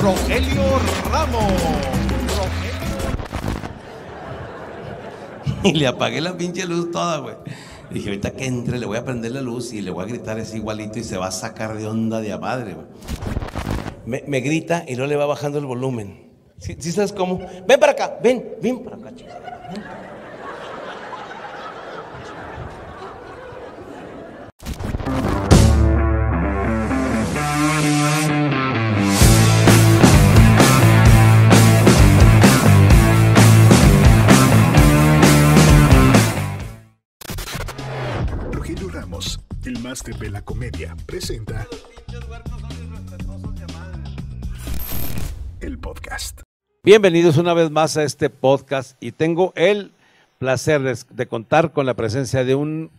Rogelio Ramos. Y le apagué la pinche luz toda, güey. Dije, ahorita que entre le voy a prender la luz y le voy a gritar es igualito y se va a sacar de onda de a madre, güey. Me, grita y no le va bajando el volumen. ¿Sí, sabes cómo? Ven para acá, ven, ven para acá, chicos. podcast de la comedia presenta. El podcast. Bienvenidos una vez más a este podcast y tengo el placer de, contar con la presencia de un,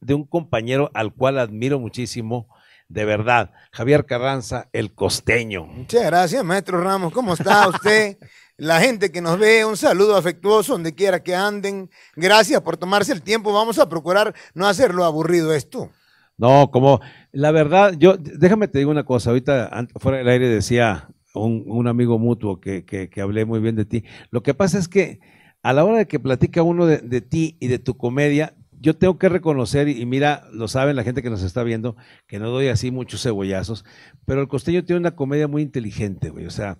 de un compañero al cual admiro muchísimo, de verdad, Javier Carranza, el costeño. Muchas gracias, maestro Ramos. ¿Cómo está usted? La gente que nos ve, un saludo afectuoso donde quiera que anden. Gracias por tomarse el tiempo. Vamos a procurar no hacerlo aburrido esto. No, como, la verdad, yo, déjame te digo una cosa, ahorita fuera del aire decía un, amigo mutuo que, que, que, hablé muy bien de ti. Lo que pasa es que a la hora de que platica uno de, de ti y de tu comedia, yo tengo que reconocer, y mira, lo saben la gente que nos está viendo, que no doy así muchos cebollazos, pero el costeño tiene una comedia muy inteligente, güey. O sea,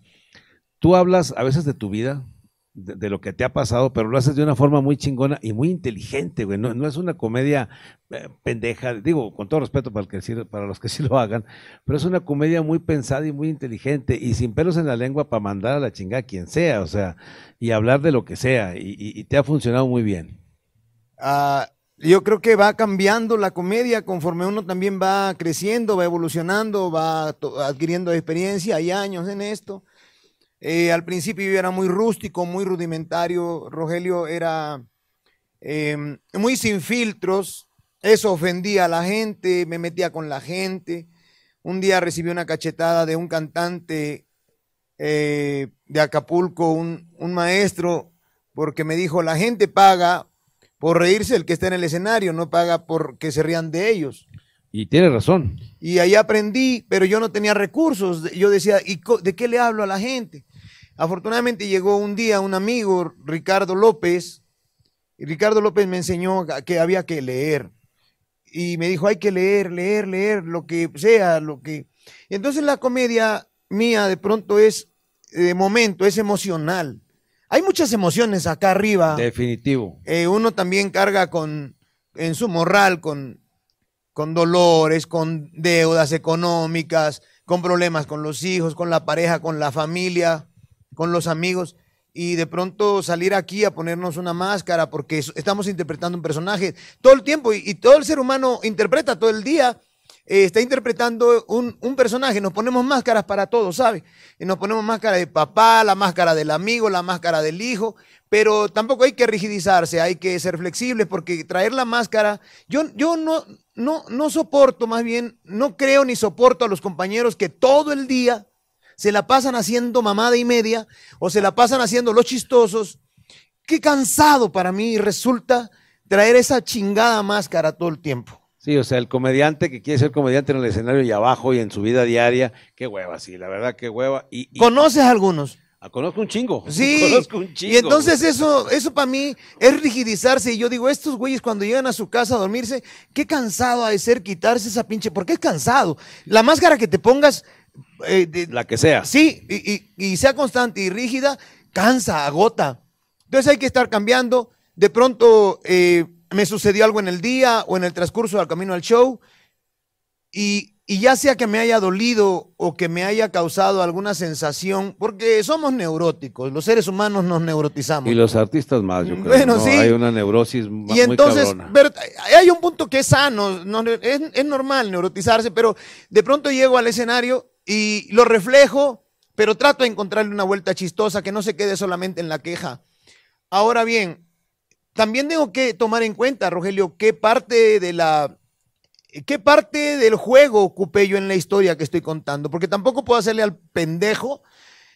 tú hablas a veces de tu vida, de, lo que te ha pasado, pero lo haces de una forma muy chingona y muy inteligente, güey. No, es una comedia eh, pendeja, digo, con todo respeto para, para los que sí lo hagan, pero es una comedia muy pensada y muy inteligente y sin pelos en la lengua para mandar a la chingada a quien sea, o sea, y hablar de lo que sea, y, te ha funcionado muy bien. Ah, yo creo que va cambiando la comedia conforme uno también va creciendo, va evolucionando, va adquiriendo experiencia, hay años en esto eh, al principio yo era muy rústico, muy rudimentario. Rogelio era em, muy sin filtros. Eso ofendía a la gente, me metía con la gente. Un día recibí una cachetada de un cantante eh, de Acapulco, un, maestro, porque me dijo, la gente paga por reírse el que está en el escenario, no paga porque se rían de ellos. Y tiene razón. Y ahí aprendí, pero yo no tenía recursos. Yo decía, ¿y de qué le hablo a la gente? Afortunadamente llegó un día un amigo, Ricardo López, y Ricardo López me enseñó que había que leer. Y me dijo, hay que leer, leer, leer, lo que sea, lo que... entonces la comedia mía de pronto es, de momento, es emocional. Hay muchas emociones acá arriba. Definitivo. Eh, uno también carga con, en su moral, con, con dolores, con deudas económicas, con problemas con los hijos, con la pareja, con la familia con los amigos y de pronto salir aquí a ponernos una máscara porque estamos interpretando un personaje todo el tiempo y, todo el ser humano interpreta todo el día. Eh, está interpretando un, personaje, nos ponemos máscaras para todo, ¿sabes? Y nos ponemos máscara de papá, la máscara del amigo, la máscara del hijo, pero tampoco hay que rigidizarse, hay que ser flexibles porque traer la máscara, yo, yo no, no, no soporto, más bien, no creo ni soporto a los compañeros que todo el día se la pasan haciendo mamada y media o se la pasan haciendo los chistosos. Qué cansado para mí resulta traer esa chingada máscara todo el tiempo. Sí, o sea, el comediante que quiere ser comediante en el escenario y abajo y en su vida diaria, qué hueva, sí, la verdad, qué hueva. Y, ¿Conoces a algunos? A ah, conozco un chingo. Sí. Conozco un chingo. Y entonces eso, eso para mí es rigidizarse. Y yo digo, estos güeyes cuando llegan a su casa a dormirse, qué cansado ha de ser quitarse esa pinche, porque es cansado. La máscara que te pongas eh, la que sea. Sí, y, sea constante y rígida, cansa, agota. Entonces hay que estar cambiando. De pronto eh, me sucedió algo en el día o en el transcurso del camino al show y y ya sea que me haya dolido o que me haya causado alguna sensación, porque somos neuróticos, los seres humanos nos neurotizamos. Y los artistas más, yo creo. Bueno, Hay una neurosis más, y entonces, hay un punto que es sano, es, normal neurotizarse, pero de pronto llego al escenario y lo reflejo, pero trato de encontrarle una vuelta chistosa que no se quede solamente en la queja. Ahora bien, también tengo que tomar en cuenta, Rogelio, que parte de la ¿Qué parte del juego ocupé yo en la historia que estoy contando? Porque tampoco puedo hacerle al pendejo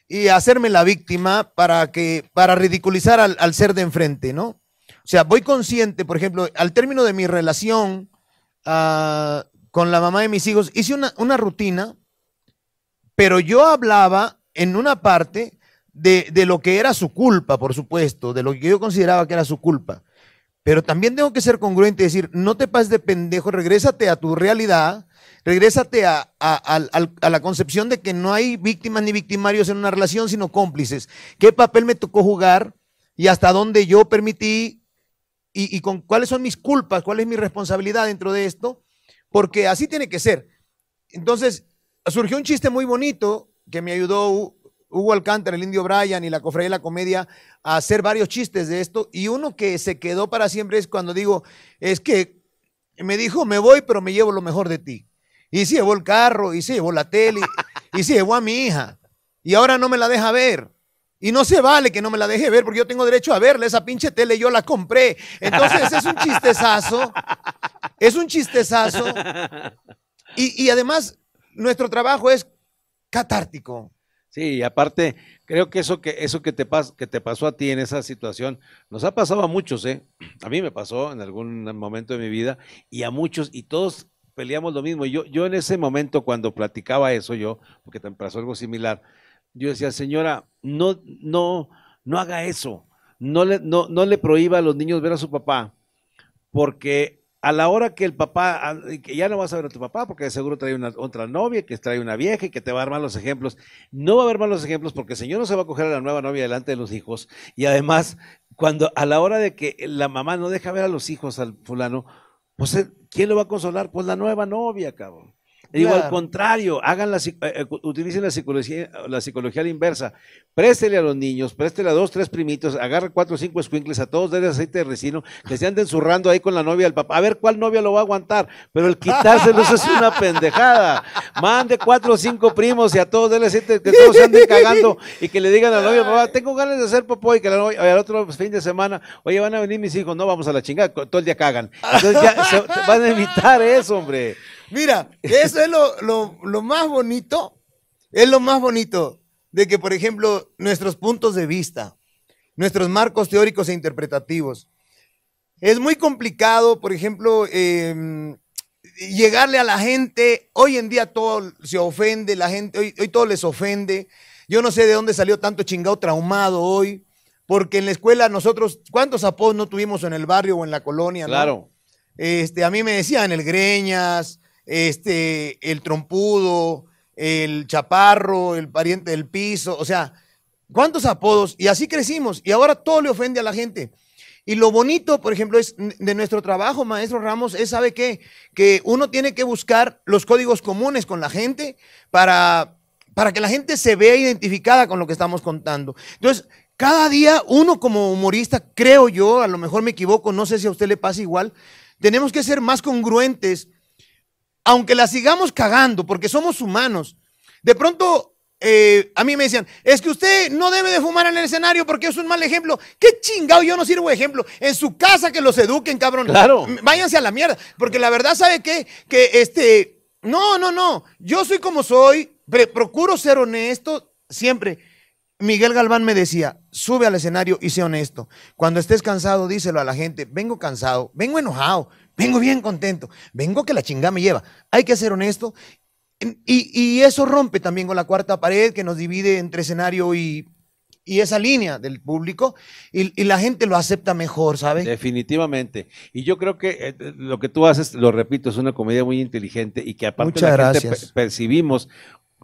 y hacerme la víctima para que para ridiculizar al, ser de enfrente, ¿no? O sea, voy consciente, por ejemplo, al término de mi relación ah, con la mamá de mis hijos, hice una, rutina, pero yo hablaba en una parte de lo que era su culpa, por supuesto, de lo que yo consideraba que era su culpa. Pero también tengo que ser congruente y decir, no te pases de pendejo, regrésate a tu realidad, regrésate a, la concepción de que no hay víctimas ni victimarios en una relación, sino cómplices. ¿Qué papel me tocó jugar y hasta dónde yo permití y, y con cuáles son mis culpas, cuál es mi responsabilidad dentro de esto? Porque así tiene que ser. Entonces, surgió un chiste muy bonito que me ayudó Hugo Alcántara, el indio Brian y la cofradía de la comedia a hacer varios chistes de esto. Y uno que se quedó para siempre es cuando digo, es que me dijo, me voy, pero me llevo lo mejor de ti. Y se llevó el carro, y se llevó la tele, y se llevó a mi hija. Y ahora no me la deja ver. Y no se vale que no me la deje ver porque yo tengo derecho a verla. Esa pinche tele yo la compré. Entonces es un chistezazo. Es un chistezazo. Y, y además, nuestro trabajo es catártico. Sí, y aparte, creo que eso que, eso que te, pas, que te pasó a ti en esa situación, nos ha pasado a muchos, ¿eh? A mí me pasó en algún momento de mi vida y a muchos, y todos peleamos lo mismo. Yo, yo en ese momento, cuando platicaba eso, yo, porque te pasó algo similar, yo decía, señora, no, no, no haga eso, no le, no, no le prohíba a los niños ver a su papá, porque a la hora que el papá, ah, que ya no vas a ver a tu papá porque seguro trae una, otra novia, que trae una vieja y que te va a dar malos ejemplos. No va a haber malos ejemplos porque el Señor no se va a coger a la nueva novia delante de los hijos. Y además, cuando a la hora de que la mamá no deja ver a los hijos al fulano, pues eh, ¿quién lo va a consolar? Pues la nueva novia, cabrón digo, al contrario, hagan la, eh, eh, utilicen la psicología, la psicología la inversa. Préstele a los niños, préstele a dos, tres primitos, agarre cuatro o cinco escuincles, a todos denle aceite de resino, que se anden zurrando ahí con la novia del papá. A ver cuál novia lo va a aguantar, pero el quitárselos es una pendejada. Mande cuatro o cinco primos y a todos denle aceite, que todos anden cagando y que le digan a la novia, papá, tengo ganas de hacer popó y que la al otro fin de semana, oye, van a venir mis hijos, no, vamos a la chingada, todo el día cagan. Entonces ya van a evitar eso, hombre. Mira, eso es lo, más bonito, es lo más bonito de que, por ejemplo, nuestros puntos de vista, nuestros marcos teóricos e interpretativos, es muy complicado, por ejemplo, em, llegarle a la gente. Hoy en día todo se ofende, la gente, hoy, todo les ofende. Yo no sé de dónde salió tanto chingado traumado hoy, porque en la escuela nosotros, ¿cuántos apodos no tuvimos en el barrio o en la colonia? Claro. Este, a mí me decían el greñas, este, el trompudo, el chaparro, el pariente del piso, o sea, ¿cuántos apodos? Y así crecimos y ahora todo le ofende a la gente. Y lo bonito, por ejemplo, es de nuestro trabajo, maestro Ramos, es, ¿sabe qué? Que uno tiene que buscar los códigos comunes con la gente para, para que la gente se vea identificada con lo que estamos contando. Entonces, cada día uno como humorista, creo yo, a lo mejor me equivoco, no sé si a usted le pasa igual, tenemos que ser más congruentes aunque la sigamos cagando, porque somos humanos, de pronto eh, a mí me decían, es que usted no debe de fumar en el escenario porque es un mal ejemplo. ¿Qué chingado? Yo no sirvo de ejemplo. En su casa que los eduquen, cabrón. Claro. Váyanse a la mierda. Porque la verdad, ¿sabe qué? Que este. No, no, no. Yo soy como soy. Procuro ser honesto siempre. Miguel Galván me decía, sube al escenario y sé honesto. Cuando estés cansado, díselo a la gente. Vengo cansado, vengo enojado, Vengo bien contento. Vengo que la chingada me lleva. Hay que ser honesto. Y, y, eso rompe también con la cuarta pared que nos divide entre escenario y, y esa línea del público. Y, la gente lo acepta mejor, ¿sabes? Definitivamente. Y yo creo que eh, lo que tú haces, lo repito, es una comedia muy inteligente y que aparte la gente percibimos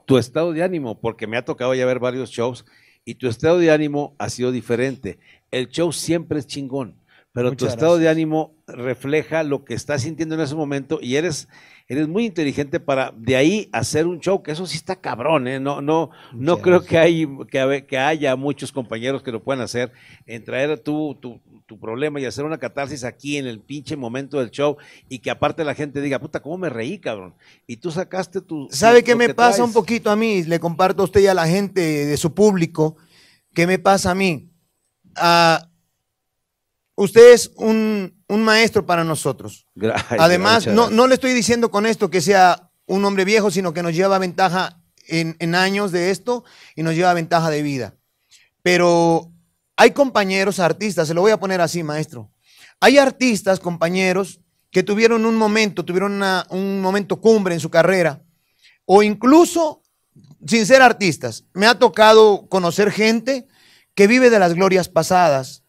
tu estado de ánimo, porque me ha tocado ya ver varios shows y tu estado de ánimo ha sido diferente. El show siempre es chingón pero tu estado de ánimo refleja lo que estás sintiendo en ese momento y eres, eres muy inteligente para de ahí hacer un show, que eso sí está cabrón, ¿eh? No, no, no creo que, hay, que, que, haya muchos compañeros que lo puedan hacer, en traer tu, tu, problema y hacer una catarsis aquí en el pinche momento del show y que aparte la gente diga, puta, ¿cómo me reí, cabrón? Y tú sacaste tu... ¿Sabe qué me pasa un poquito a mí? Le comparto a usted y a la gente de su público, ¿qué me pasa a mí? A... Ah, Usted es un, maestro para nosotros. Gracias, Además, No, le estoy diciendo con esto que sea un hombre viejo, sino que nos lleva ventaja en, años de esto y nos lleva ventaja de vida. Pero hay compañeros artistas, se lo voy a poner así, maestro. Hay artistas, compañeros, que tuvieron un momento, tuvieron un momento cumbre en su carrera, o incluso sin ser artistas. Me ha tocado conocer gente que vive de las glorias pasadas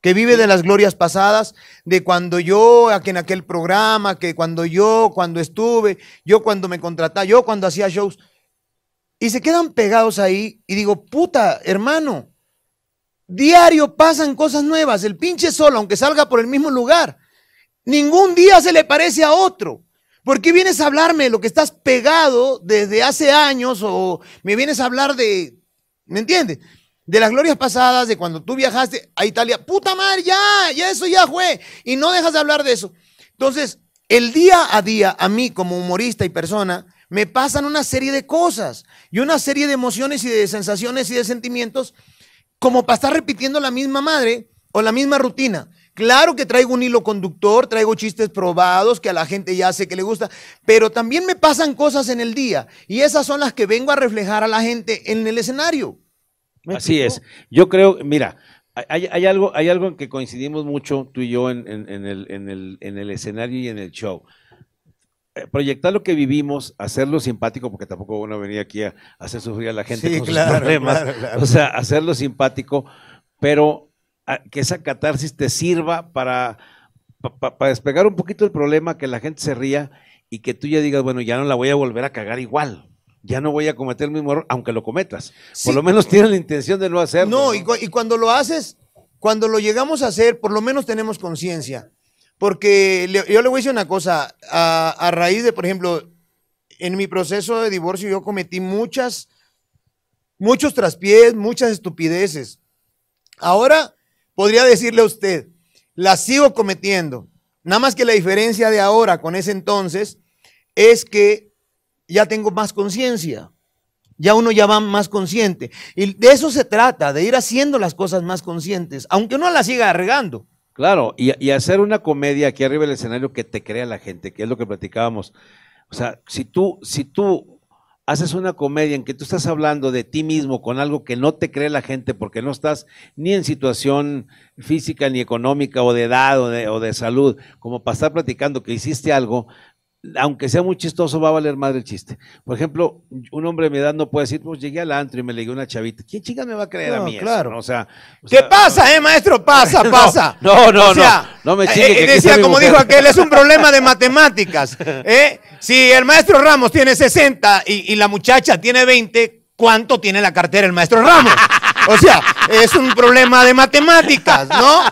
que vive de las glorias pasadas, de cuando yo, en aquel programa, que cuando yo, cuando estuve, yo cuando me contrataba, yo cuando hacía shows, y se quedan pegados ahí y digo, puta, hermano, diario pasan cosas nuevas, el pinche sol, aunque salga por el mismo lugar, ningún día se le parece a otro. ¿Por qué vienes a hablarme de lo que estás pegado desde hace años o me vienes a hablar de, ¿me entiendes? de las glorias pasadas, de cuando tú viajaste a Italia. Puta madre, ya, ya eso ya fue. Y no dejas de hablar de eso. Entonces, el día a día, a mí como humorista y persona, me pasan una serie de cosas y una serie de emociones y de sensaciones y de sentimientos como para estar repitiendo la misma madre o la misma rutina. Claro que traigo un hilo conductor, traigo chistes probados que a la gente ya sé que le gusta, pero también me pasan cosas en el día y esas son las que vengo a reflejar a la gente en el escenario. Así es. Yo creo, mira, hay, algo, hay algo en que coincidimos mucho tú y yo en, el, escenario y en el show. Eh, proyectar lo que vivimos, hacerlo simpático, porque tampoco uno venía aquí a hacer sufrir a la gente con sus problemas. O sea, hacerlo simpático, pero ah, que esa catarsis te sirva para, para, para despegar un poquito el problema, que la gente se ría y que tú ya digas, bueno, ya no la voy a volver a cagar igual ya no voy a cometer el mismo error, aunque lo cometas. Por lo menos tienes la intención de no hacerlo. No, Y, cuando lo haces, cuando lo llegamos a hacer, por lo menos tenemos conciencia. Porque yo le voy a decir una cosa, a, a, raíz de, por ejemplo, en mi proceso de divorcio yo cometí muchas, muchos traspiés, muchas estupideces. Ahora podría decirle a usted, las sigo cometiendo. Nada más que la diferencia de ahora con ese entonces es que ya tengo más conciencia. Ya uno ya va más consciente. Y de eso se trata, de ir haciendo las cosas más conscientes, aunque uno las siga regando. Claro, y, hacer una comedia aquí arriba del escenario que te crea la gente, que es lo que platicábamos. O sea, si tú, si tú haces una comedia en que tú estás hablando de ti mismo con algo que no te cree la gente porque no estás ni en situación física ni económica o de edad o de, o de salud, como para estar platicando que hiciste algo, aunque sea muy chistoso, va a valer madre el chiste. Por ejemplo, un hombre de mi edad no puede decir, pues llegué al antro y me leí una chavita. ¿Quién chica me va a creer a mí? Claro. o sea, ¿Qué pasa, eh, maestro? Pasa, pasa. No, no, no. No me chingue, eh, eh, decía, como dijo aquel, es un problema de matemáticas. ¿eh? Si el maestro Ramos tiene 60 y, la muchacha tiene 20, ¿cuánto tiene la cartera el maestro Ramos? O sea, es un problema de matemáticas, ¿no?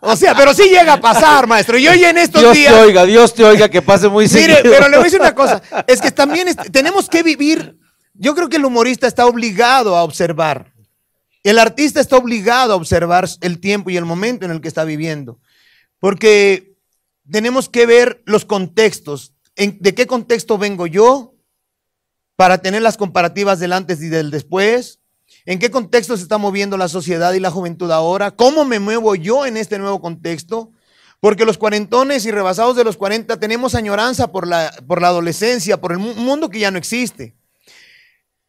O sea, pero sí llega a pasar, maestro. Y hoy en estos Dios días. Dios te oiga, Dios te oiga que pase muy Mire, pero le voy a decir una cosa. Es que también tenemos que vivir. Yo creo que el humorista está obligado a observar. El artista está obligado a observar el tiempo y el momento en el que está viviendo. Porque tenemos que ver los contextos. En, ¿De qué contexto vengo yo? Para tener las comparativas del antes y del después. ¿En qué contexto se está moviendo la sociedad y la juventud ahora? ¿Cómo me muevo yo en este nuevo contexto? Porque los cuarentones y rebasados de los 40 tenemos añoranza por la, por la adolescencia, por el mundo que ya no existe.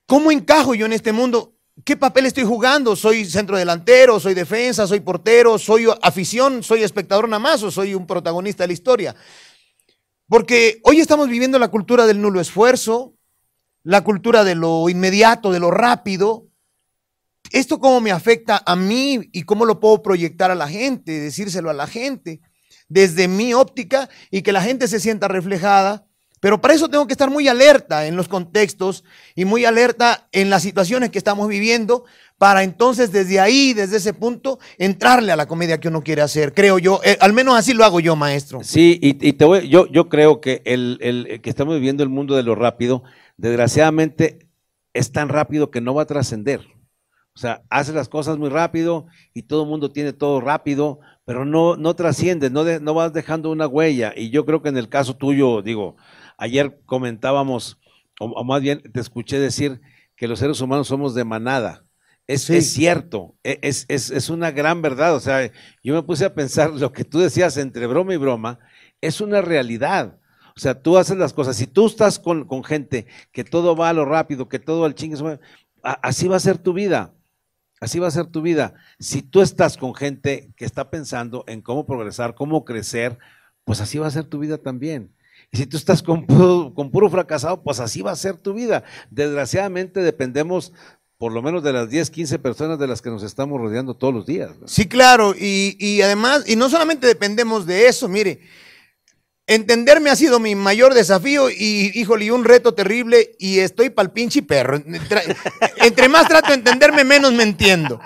¿Cómo encajo yo en este mundo? ¿Qué papel estoy jugando? ¿Soy centro delantero? ¿Soy defensa? ¿Soy portero? ¿Soy afición? ¿Soy espectador nada más o soy un protagonista de la historia? Porque hoy estamos viviendo la cultura del nulo esfuerzo, la cultura de lo inmediato, de lo rápido, esto cómo me afecta a mí y cómo lo puedo proyectar a la gente, decírselo a la gente desde mi óptica y que la gente se sienta reflejada. Pero para eso tengo que estar muy alerta en los contextos y muy alerta en las situaciones que estamos viviendo para entonces desde ahí, desde ese punto, entrarle a la comedia que uno quiere hacer, creo yo. Eh, al menos así lo hago yo, maestro. Sí, y, te voy, yo, yo creo que, el, el, eh, que estamos viviendo el mundo de lo rápido, desgraciadamente es tan rápido que no va a trascender. O sea, hace las cosas muy rápido y todo el mundo tiene todo rápido, pero no, no trasciende, no, no vas dejando una huella. Y yo creo que en el caso tuyo, digo, ayer comentábamos, o, más bien te escuché decir que los seres humanos somos de manada. Es, es cierto, e, es, una gran verdad. O sea, yo me puse a pensar lo que tú decías entre broma y broma, es una realidad. O sea, tú haces las cosas. Si tú estás con, con gente que todo va a lo rápido, que todo al chingue, así va a ser tu vida. Así va a ser tu vida. Si tú estás con gente que está pensando en cómo progresar, cómo crecer, pues así va a ser tu vida también. Y si tú estás con puro, fracasado, pues así va a ser tu vida. Desgraciadamente dependemos por lo menos de las 10, 15 personas de las que nos estamos rodeando todos los días. Sí, claro, y, y, además, y no solamente dependemos de eso, mire, Entenderme ha sido mi mayor desafío y, híjole, un reto terrible y estoy pal pinche perro. Entre más trato de entenderme, menos me entiendo.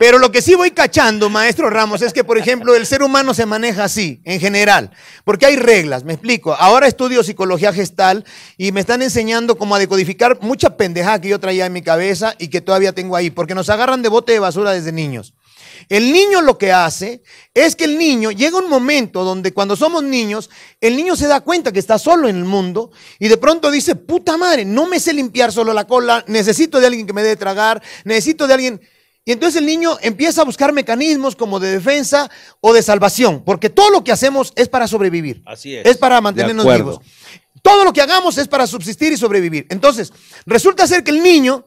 Pero lo que sí voy cachando, maestro Ramos, es que, por ejemplo, el ser humano se maneja así, en general, porque hay reglas, me explico. Ahora estudio psicología gestal y me están enseñando cómo a decodificar mucha pendejada que yo traía en mi cabeza y que todavía tengo ahí, porque nos agarran de bote de basura desde niños. El niño lo que hace es que el niño llega un momento donde cuando somos niños, el niño se da cuenta que está solo en el mundo y de pronto dice, puta madre, no me sé limpiar solo la cola, necesito de alguien que me dé tragar, necesito de alguien... Y entonces el niño empieza a buscar mecanismos como de defensa o de salvación, porque todo lo que hacemos es para sobrevivir. Así es. Es para mantenernos vivos. Todo lo que hagamos es para subsistir y sobrevivir. Entonces, resulta ser que el niño,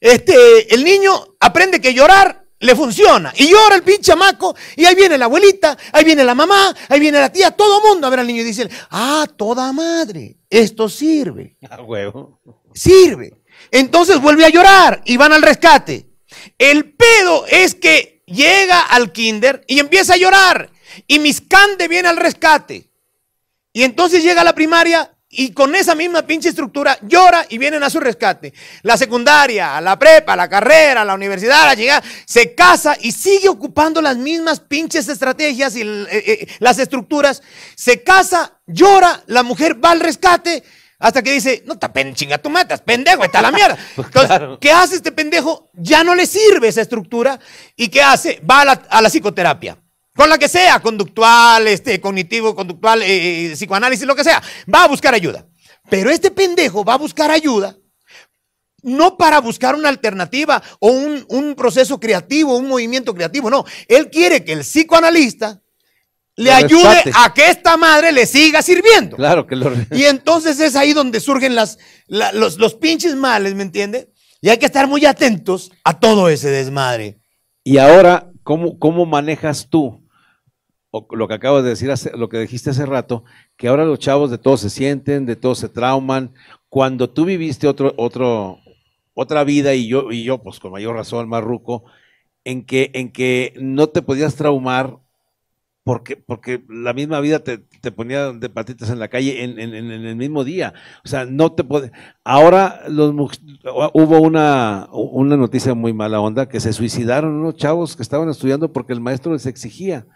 este, el niño aprende que llorar le funciona. Y llora el pinche chamaco, y ahí viene la abuelita, ahí viene la mamá, ahí viene la tía, todo mundo a ver al niño y dice, ah, toda madre, esto sirve. Ah, huevo. Sirve. Entonces vuelve a llorar y van al rescate. El pedo es que llega al kinder y empieza a llorar. Y cande viene al rescate. Y entonces llega a la primaria y con esa misma pinche estructura llora y vienen a su rescate. La secundaria, la prepa, la carrera, la universidad, la llegada, se casa y sigue ocupando las mismas pinches estrategias y eh, eh, las estructuras. Se casa, llora, la mujer va al rescate. Hasta que dice, no te pende, chinga tu matas, pendejo, está la mierda. Entonces, pues ¿qué hace este pendejo? Ya no le sirve esa estructura. ¿Y qué hace? Va a la psicoterapia con la que sea, conductual, este, cognitivo, conductual, eh, eh, eh, psicoanálisis, lo que sea, va a buscar ayuda. Pero este pendejo va a buscar ayuda no para buscar una alternativa o un, proceso creativo, un movimiento creativo, no. Él quiere que el psicoanalista le ayude a que esta madre le siga sirviendo. Claro que lo... Y entonces es ahí donde surgen las, los, pinches males, ¿me entiendes? Y hay que estar muy atentos a todo ese desmadre. Y ahora, cómo manejas tú lo que acabas de decir, lo que dijiste hace rato, que ahora los chavos de todos se sienten, de todo se trauman. Cuando tú viviste otro, otro, otra vida y yo, y yo pues con mayor razón, Marruco, en que, en que no te podías traumar porque, porque la misma vida te, te ponía de patitas en la calle en, el mismo día. O sea, no te puede... Ahora los, hubo una, una noticia muy mala onda, que se suicidaron unos chavos que estaban estudiando porque el maestro les exigía.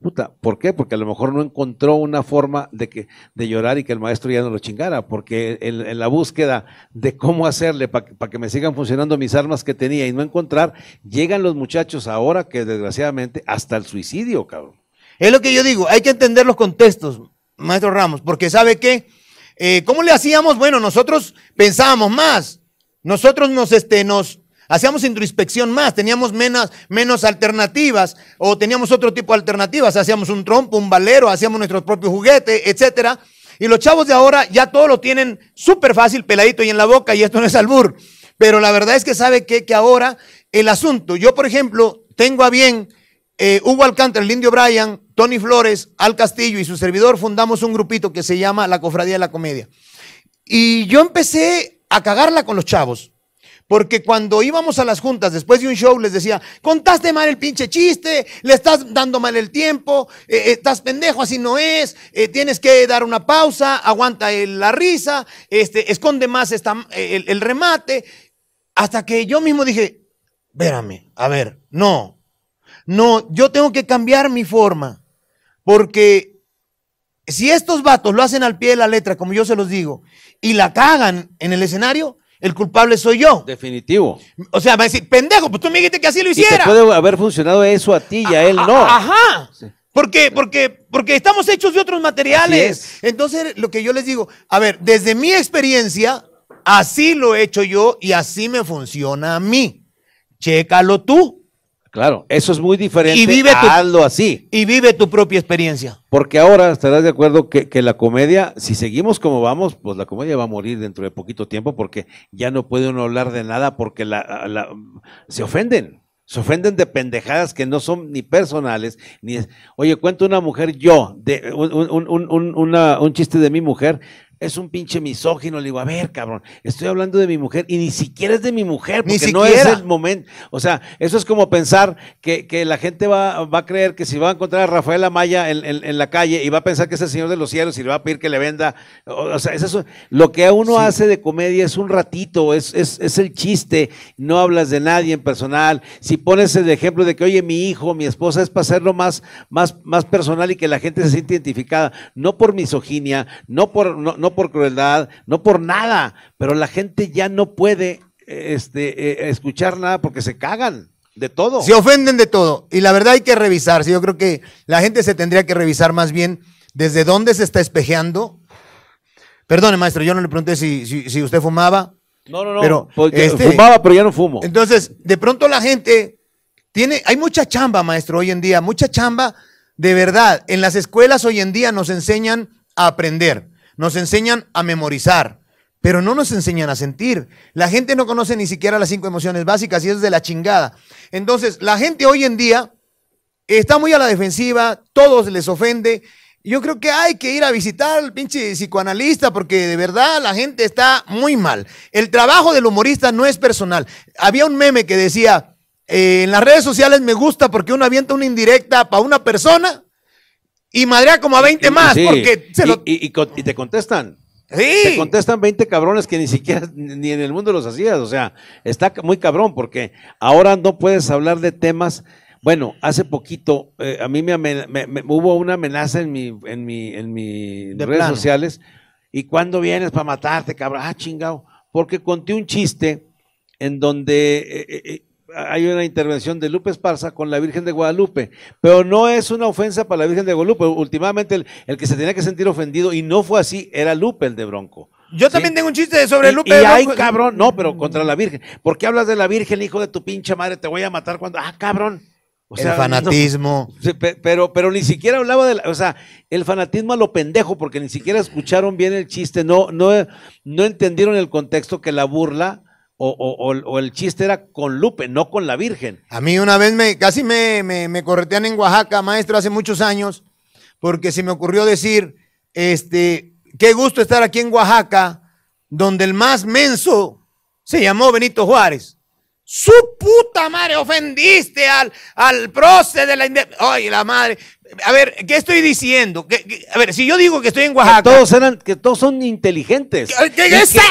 Puta, ¿por qué? Porque a lo mejor no encontró una forma de que de llorar y que el maestro ya no lo chingara, porque en, la búsqueda de cómo hacerle para que me sigan funcionando mis armas que tenía y no encontrar, llegan los muchachos ahora que desgraciadamente hasta el suicidio, cabrón. Es lo que yo digo, hay que entender los contextos, maestro Ramos, porque sabe qué, eh, ¿cómo le hacíamos? Bueno, nosotros pensábamos más, nosotros nos, este, nos, Hacíamos introspección más, teníamos menos, alternativas o teníamos otro tipo de alternativas. Hacíamos un trompo, un balero, hacíamos nuestro propio juguete, etc Y los chavos de ahora ya todo lo tienen súper fácil, peladito y en la boca, y esto no es albur. Pero la verdad es que sabe que, ahora el asunto, yo por ejemplo, tengo a bien eh, Hugo Alcántara, el Bryan, Tony Flores, Al Castillo y su servidor fundamos un grupito que se llama La Cofradía de la Comedia. Y yo empecé a cagarla con los chavos. Porque cuando íbamos a las juntas después de un show les decía, contaste mal el pinche chiste, le estás dando mal el tiempo, eh, eh, estás pendejo, así no es, eh, tienes que dar una pausa, aguanta la risa, este, esconde más esta, el, remate. Hasta que yo mismo dije, vérame a ver, no, no, yo tengo que cambiar mi forma. Porque si estos vatos lo hacen al pie de la letra, como yo se los digo, y la cagan en el escenario, el culpable soy yo. Definitivo. O sea, va a decir, pendejo, pues tú me dijiste que así lo hiciera. Y te puede haber funcionado eso a ti y a, él no. Ah, ajá. Porque, porque, porque estamos hechos de otros materiales. Entonces, lo que yo les digo, a ver, desde mi experiencia, así lo he hecho yo y así me funciona a mí. Chécalo tú. Claro, eso es muy diferente. Y vive así. Y vive tu propia experiencia. Porque ahora estarás de acuerdo que, la comedia, si seguimos como vamos, pues la comedia va a morir dentro de poquito tiempo porque ya no puede uno hablar de nada porque la, se ofenden. Se ofenden de pendejadas que no son ni personales, ni... Oye, cuento una mujer yo, de, un, un, un, una, un chiste de mi mujer, es un pinche misógino. Le digo, a ver, cabrón, estoy hablando de mi mujer y ni siquiera es de mi mujer, porque no es el momento. O sea, eso es como pensar que, la gente va, a creer que si va a encontrar a Rafael Amaya en, en, la calle y va a pensar que es el Señor de los Cielos y le va a pedir que le venda. O, sea, eso. Lo que uno hace de comedia es un ratito, es, es, es, el chiste. No hablas de nadie en personal. Si pones el ejemplo de que, oye, mi hijo, mi esposa, es para hacerlo más, más, más personal y que la gente se sienta identificada, no por misoginia, no por. no por crueldad, no por nada, pero la gente ya no puede eh, este, eh, escuchar nada porque se cagan de todo. Se ofenden de todo. Y la verdad hay que revisarse. Yo creo que la gente se tendría que revisar más bien desde dónde se está espejeando. Perdone, maestro, yo no le pregunté si, si, usted fumaba. No, no, no. Pero, este, fumaba, pero ya no fumo. Entonces, de pronto la gente tiene. Hay mucha chamba, maestro, hoy en día. Mucha chamba, de verdad. En las escuelas hoy en día nos enseñan a aprender. Nos enseñan a memorizar, pero no nos enseñan a sentir. La gente no conoce ni siquiera las cinco emociones básicas y es de la chingada. Entonces, la gente hoy en día está muy a la defensiva, todos les ofende. Yo creo que hay que ir a visitar al pinche psicoanalista porque de verdad la gente está muy mal. El trabajo del humorista no es personal. Había un meme que decía, eh, en las redes sociales me gusta porque uno avienta una indirecta para una persona y madrea como a 20 más, porque y, te contestan. Sí. Te contestan 20 cabrones que ni siquiera ni en el mundo los hacías. O sea, está muy cabrón porque ahora no puedes hablar de temas. Bueno, hace poquito eh, a mí me, hubo una amenaza en mi en mi en mis redes sociales. ¿Y cuando vienes para matarte, cabrón? Ah, chingado. Porque conté un chiste en donde eh, eh, hay una intervención de Lupe Esparza con la Virgen de Guadalupe, pero no es una ofensa para la Virgen de Guadalupe. Últimamente el, que se tenía que sentir ofendido y no fue así era Lupe el de Bronco. Yo también tengo un chiste sobre Lupe. Y, y hay, cabrón, no, pero contra la Virgen. ¿Por qué hablas de la Virgen, hijo de tu pinche madre? Te voy a matar cuando. Ah, cabrón. O sea, el fanatismo. pero, pero ni siquiera hablaba de o sea, el fanatismo a lo pendejo, porque ni siquiera escucharon bien el chiste, no, no, no entendieron el contexto que la burla o, el chiste era con Lupe, no con la Virgen. A mí una vez me, casi me, me, corretean en Oaxaca, maestro, hace muchos años, porque se me ocurrió decir, este, qué gusto estar aquí en Oaxaca, donde el más menso se llamó Benito Juárez. Su puta madre, ofendiste al, al proce de la... Ay, la madre. A ver, ¿qué estoy diciendo? a ver, si yo digo que estoy en Oaxaca. Que todos, eran, que todos son inteligentes.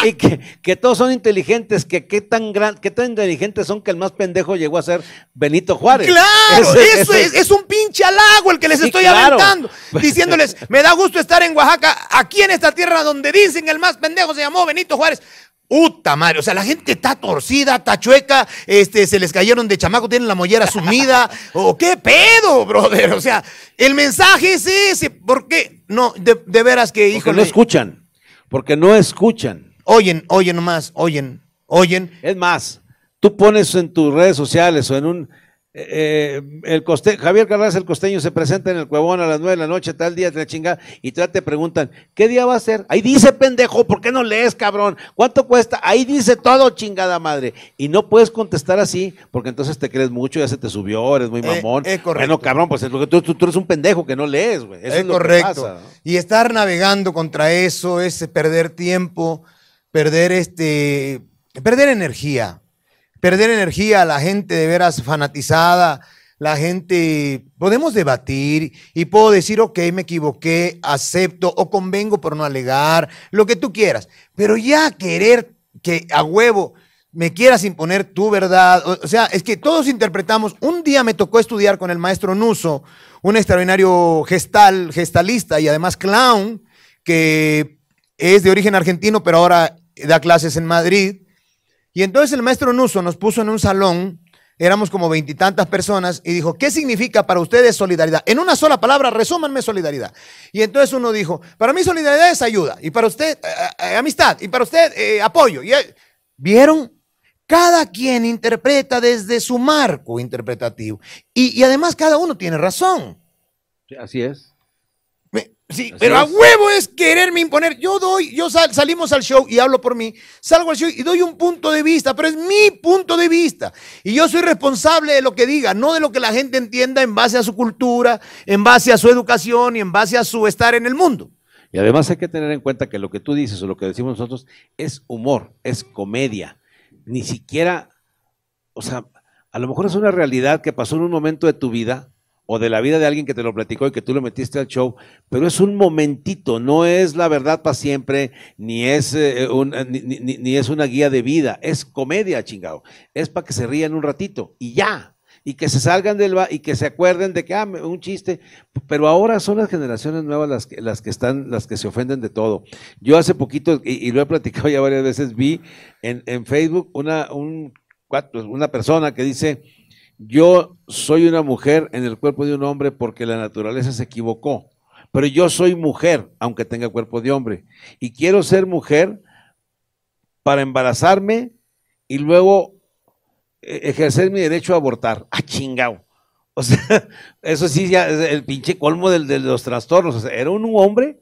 que, que, todos son inteligentes, que qué tan, gran, tan inteligentes son que el más pendejo llegó a ser Benito Juárez. Claro, eso Es, es, un pinche halago el que les estoy aventando. Diciéndoles, me da gusto estar en Oaxaca, aquí en esta tierra donde dicen el más pendejo se llamó Benito Juárez. Uta madre, o sea, la gente está torcida, está chueca, este, se les cayeron de chamaco, tienen la mollera sumida. ¿O oh, qué pedo, brother? O sea, el mensaje es ese. ¿Por qué? No, de, veras que, hijo. Porque no escuchan, porque no escuchan. Oyen, oyen nomás, oyen, oyen. Es más, tú pones en tus redes sociales o en un eh, el coste, Javier Carras el costeño se presenta en el Cuevón a las nueve de la noche, tal día, la chingada, y te, te preguntan, ¿qué día va a ser? Ahí dice, pendejo, ¿por qué no lees, cabrón? ¿Cuánto cuesta? Ahí dice todo, chingada madre. Y no puedes contestar así, porque entonces te crees mucho, ya se te subió, eres muy eh, mamón. es correcto. Bueno, cabrón, pues tú, que tú, eres un pendejo que no lees, güey. es, correcto. Y estar navegando contra eso ese perder tiempo, perder este, perder energía perder energía la gente de veras fanatizada, la gente, podemos debatir y puedo decir, ok, me equivoqué, acepto o convengo por no alegar, lo que tú quieras, pero ya querer que a huevo me quieras imponer tu verdad, o, sea, es que todos interpretamos, un día me tocó estudiar con el maestro Nuso, un extraordinario gestal, gestalista y además clown, que es de origen argentino, pero ahora da clases en Madrid, y entonces el maestro Nuso nos puso en un salón, éramos como veintitantas personas, y dijo, ¿qué significa para ustedes solidaridad? En una sola palabra, resúmanme solidaridad. Y entonces uno dijo, para mí solidaridad es ayuda, y para usted eh, eh, eh, amistad, y para usted apoyo. Y, ¿Vieron? Cada quien interpreta desde su marco interpretativo. y además cada uno tiene razón. Así es. Sí, pero a huevo es quererme imponer. Yo doy, yo salimos al show y hablo por mí, salgo al show y doy un punto de vista, pero es mi punto de vista. Y yo soy responsable de lo que diga, no de lo que la gente entienda en base a su cultura, en base a su educación y en base a su estar en el mundo. Y además hay que tener en cuenta que lo que tú dices o lo que decimos nosotros es humor, es comedia. Ni siquiera, o sea, a lo mejor es una realidad que pasó en un momento de tu vida, o de la vida de alguien que te lo platicó y que tú lo metiste al show, pero es un momentito, no es la verdad para siempre, ni es, eh, eh, eh, ni, es una guía de vida, es comedia, chingado. Es para que se rían un ratito y ya, y que se salgan del y que se acuerden de que ah, un chiste, pero ahora son las generaciones nuevas las que, las que están las que se ofenden de todo. Yo hace poquito y, lo he platicado ya varias veces vi en, Facebook una un, una persona que dice yo soy una mujer en el cuerpo de un hombre porque la naturaleza se equivocó, pero yo soy mujer aunque tenga cuerpo de hombre y quiero ser mujer para embarazarme y luego eh, ejercer mi derecho a abortar. a ah, chingao! O sea, eso sí, ya es el pinche colmo de los trastornos. era un hombre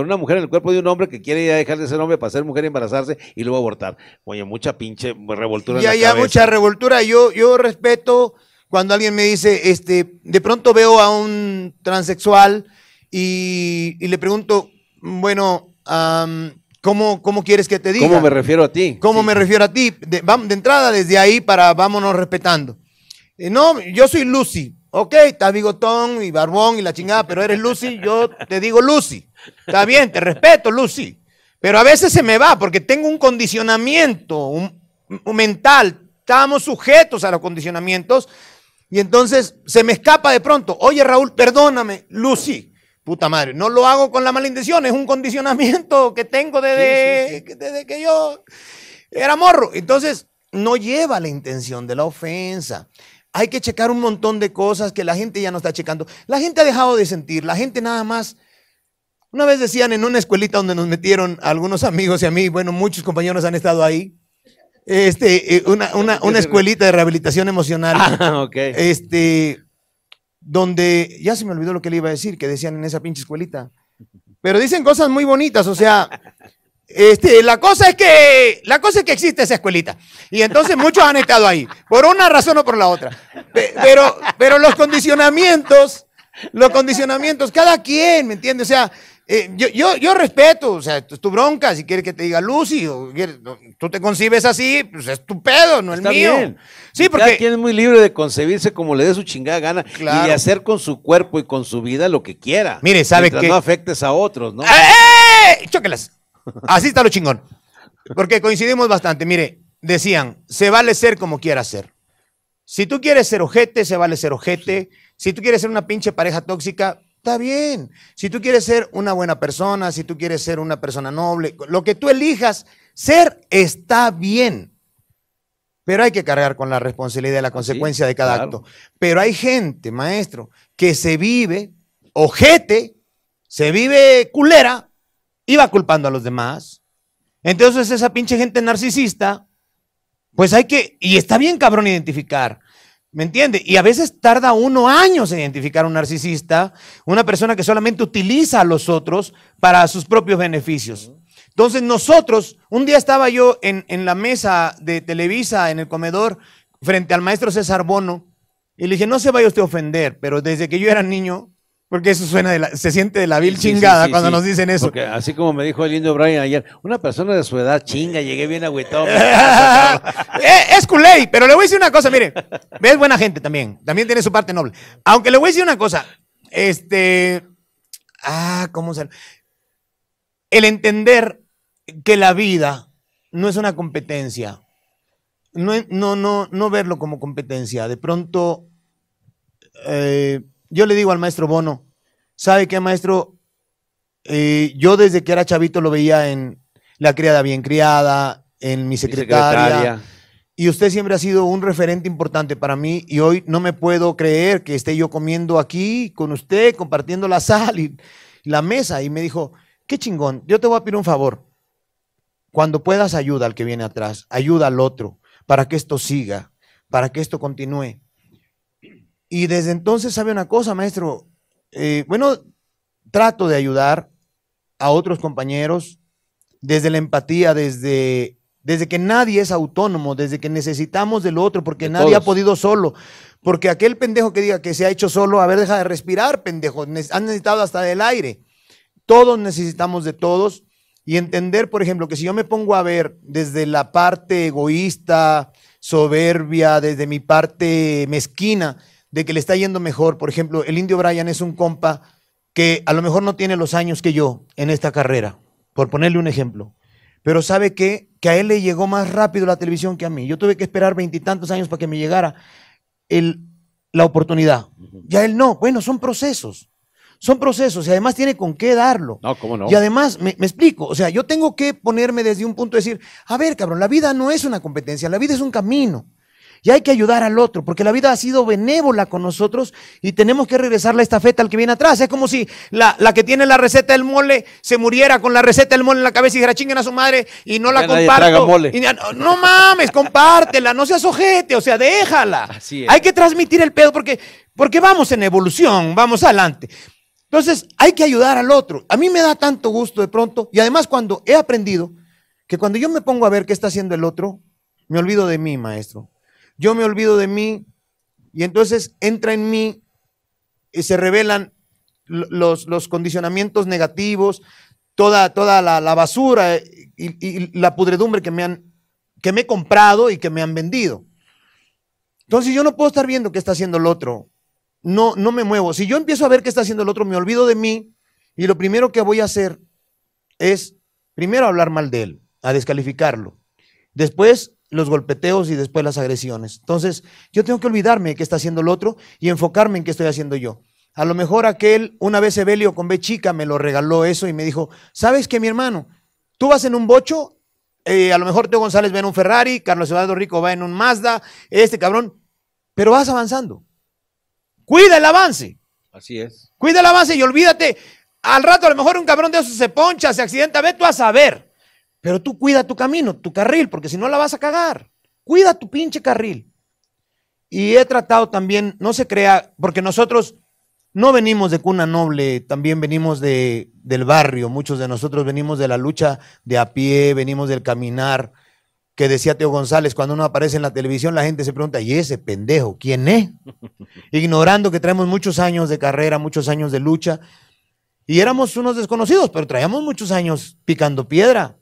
una mujer en el cuerpo de un hombre que quiere dejar de ser hombre para ser mujer y embarazarse y luego abortar. Oye, mucha pinche revoltura. Ya, en ya, mucha revoltura. Yo, yo respeto cuando alguien me dice, este, de pronto veo a un transexual y, le pregunto, bueno, ¿cómo, quieres que te diga? ¿Cómo me refiero a ti? ¿Cómo me refiero a ti? De, entrada, desde ahí para vámonos respetando. Eh, no, yo soy Lucy. Ok, estás bigotón y barbón y la chingada, pero eres Lucy, yo te digo Lucy. Está bien, te respeto, Lucy. Pero a veces se me va porque tengo un condicionamiento mental. Estamos sujetos a los condicionamientos y entonces se me escapa de pronto. Oye, Raúl, perdóname, Lucy. Puta madre, no lo hago con la mala es un condicionamiento que tengo desde, desde que yo era morro. Entonces, no lleva la intención de la ofensa. Hay que checar un montón de cosas que la gente ya no está checando. La gente ha dejado de sentir, la gente nada más... Una vez decían en una escuelita donde nos metieron algunos amigos y a mí, bueno, muchos compañeros han estado ahí, este, eh, una, una, escuelita de rehabilitación emocional. Ah, okay. Este, donde ya se me olvidó lo que le iba a decir, que decían en esa pinche escuelita. Pero dicen cosas muy bonitas, o sea, este, la cosa es que la cosa que existe esa escuelita y entonces muchos han estado ahí por una razón o por la otra. Pero pero los condicionamientos, los condicionamientos, cada quien, ¿me entiendes? O sea, eh, yo, yo, respeto, o sea, tu bronca, si quieres que te diga Lucy, tú te concibes así, pues es tu pedo, no es el mío. Sí, porque... Cada quien es muy libre de concebirse como le dé su chingada gana y hacer con su cuerpo y con su vida lo que quiera. Mire, sabe que... no afectes a otros, ¿no? ¡Eh! eh, eh! ¡Chóquelas! Así está lo chingón. Porque coincidimos bastante. Mire, decían, se vale ser como quieras ser. Si tú quieres ser ojete, se vale ser ojete. Si tú quieres ser una pinche pareja tóxica, está bien. Si tú quieres ser una buena persona, si tú quieres ser una persona noble, lo que tú elijas ser está bien. Pero hay que cargar con la responsabilidad y la consecuencia de cada acto. Pero hay gente, maestro, que se vive ojete, se vive culera iba culpando a los demás. Entonces esa pinche gente narcisista, pues hay que, y está bien cabrón identificar, ¿me entiende? Y a veces tarda uno años en identificar un narcisista, una persona que solamente utiliza a los otros para sus propios beneficios. Entonces nosotros, un día estaba yo en, en la mesa de Televisa, en el comedor, frente al maestro César Bono, y le dije, no se vaya usted a ofender, pero desde que yo era niño, porque eso suena, de se siente de la vil chingada cuando nos dicen eso. Porque así como me dijo el lindo Brian ayer, una persona de su edad chinga, llegué bien agüitado. es, eh, es culé, pero le voy a decir una cosa, mire, es buena gente también, también tiene su parte noble. Aunque le voy a decir una cosa, este, ah, ¿cómo se... El entender que la vida no es una competencia, no, no, no, no verlo como competencia, de pronto... Eh, yo le digo al maestro Bono, ¿Sabe qué, maestro? Eh, yo desde que era chavito lo veía en La Criada Bien Criada, en Mi Secretaria. Y usted siempre ha sido un referente importante para mí y hoy no me puedo creer que esté yo comiendo aquí con usted, compartiendo la sal y la mesa. Y me dijo, qué chingón, yo te voy a pedir un favor. Cuando puedas, ayuda al que viene atrás, ayuda al otro, para que esto siga, para que esto continúe. Y desde entonces, ¿sabe una cosa, maestro? Eh, bueno, trato de ayudar a otros compañeros desde la empatía, desde, desde que nadie es autónomo, desde que necesitamos del otro, porque nadie ha podido solo. Porque aquel pendejo que diga que se ha hecho solo, a ver, deja de respirar, pendejo. Han necesitado hasta del aire. Todos necesitamos de todos. Y entender, por ejemplo, que si yo me pongo a ver desde la parte egoísta, soberbia, desde mi parte mezquina, de que le está yendo mejor. Por ejemplo, el Indio Bryan es un compa que a lo mejor no tiene los años que yo en esta carrera, por ponerle un ejemplo. Pero sabe que a él le llegó más rápido la televisión que a mí. Yo tuve que esperar veintitantos años para que me llegara el, la oportunidad. Ya él no. Bueno, son procesos. Son procesos y además tiene con qué darlo. No, cómo no. Y además, me, explico, o sea, yo tengo que ponerme desde un punto de decir, a ver, cabrón, la vida no es una competencia, la vida es un camino. Y hay que ayudar al otro, porque la vida ha sido benévola con nosotros y tenemos que regresarle esta feta al que viene atrás. Es como si la, que tiene la receta del mole se muriera con la receta del mole en la cabeza y dijera, chinguen a su madre y no la ya no, mames, compártela, no seas ojete, o sea, déjala. Así Hay que transmitir el pedo porque, porque vamos en evolución, vamos adelante. Entonces, hay que ayudar al otro. A mí me da tanto gusto de pronto, y además cuando he aprendido que cuando yo me pongo a ver qué está haciendo el otro, me olvido de mí, maestro yo me olvido de mí y entonces entra en mí y se revelan los, condicionamientos negativos, toda, toda la, basura y, la pudredumbre que me, han, que me he comprado y que me han vendido. Entonces yo no puedo estar viendo qué está haciendo el otro. No, no me muevo. Si yo empiezo a ver qué está haciendo el otro, me olvido de mí y lo primero que voy a hacer es primero hablar mal de él, a descalificarlo. Después los golpeteos y después las agresiones. Entonces, yo tengo que olvidarme de qué está haciendo el otro y enfocarme en qué estoy haciendo yo. A lo mejor aquel, una vez Evelio con B chica, me lo regaló eso y me dijo, ¿sabes qué, mi hermano? Tú vas en un bocho, eh, a lo mejor Teo González va en un Ferrari, Carlos Eduardo Rico va en un Mazda, este cabrón, pero vas avanzando. Cuida el avance. Así es. Cuida el avance y olvídate. Al rato a lo mejor un cabrón de esos se poncha, se accidenta, ve tú a saber. Pero tú cuida tu camino, tu carril, porque si no la vas a cagar. Cuida tu pinche carril. Y he tratado también, no se crea, porque nosotros no venimos de cuna noble, también venimos de, del barrio, muchos de nosotros venimos de la lucha de a pie, venimos del caminar, que decía Teo González, cuando uno aparece en la televisión la gente se pregunta, ¿y ese pendejo quién es? Ignorando que traemos muchos años de carrera, muchos años de lucha, y éramos unos desconocidos, pero traíamos muchos años picando piedra.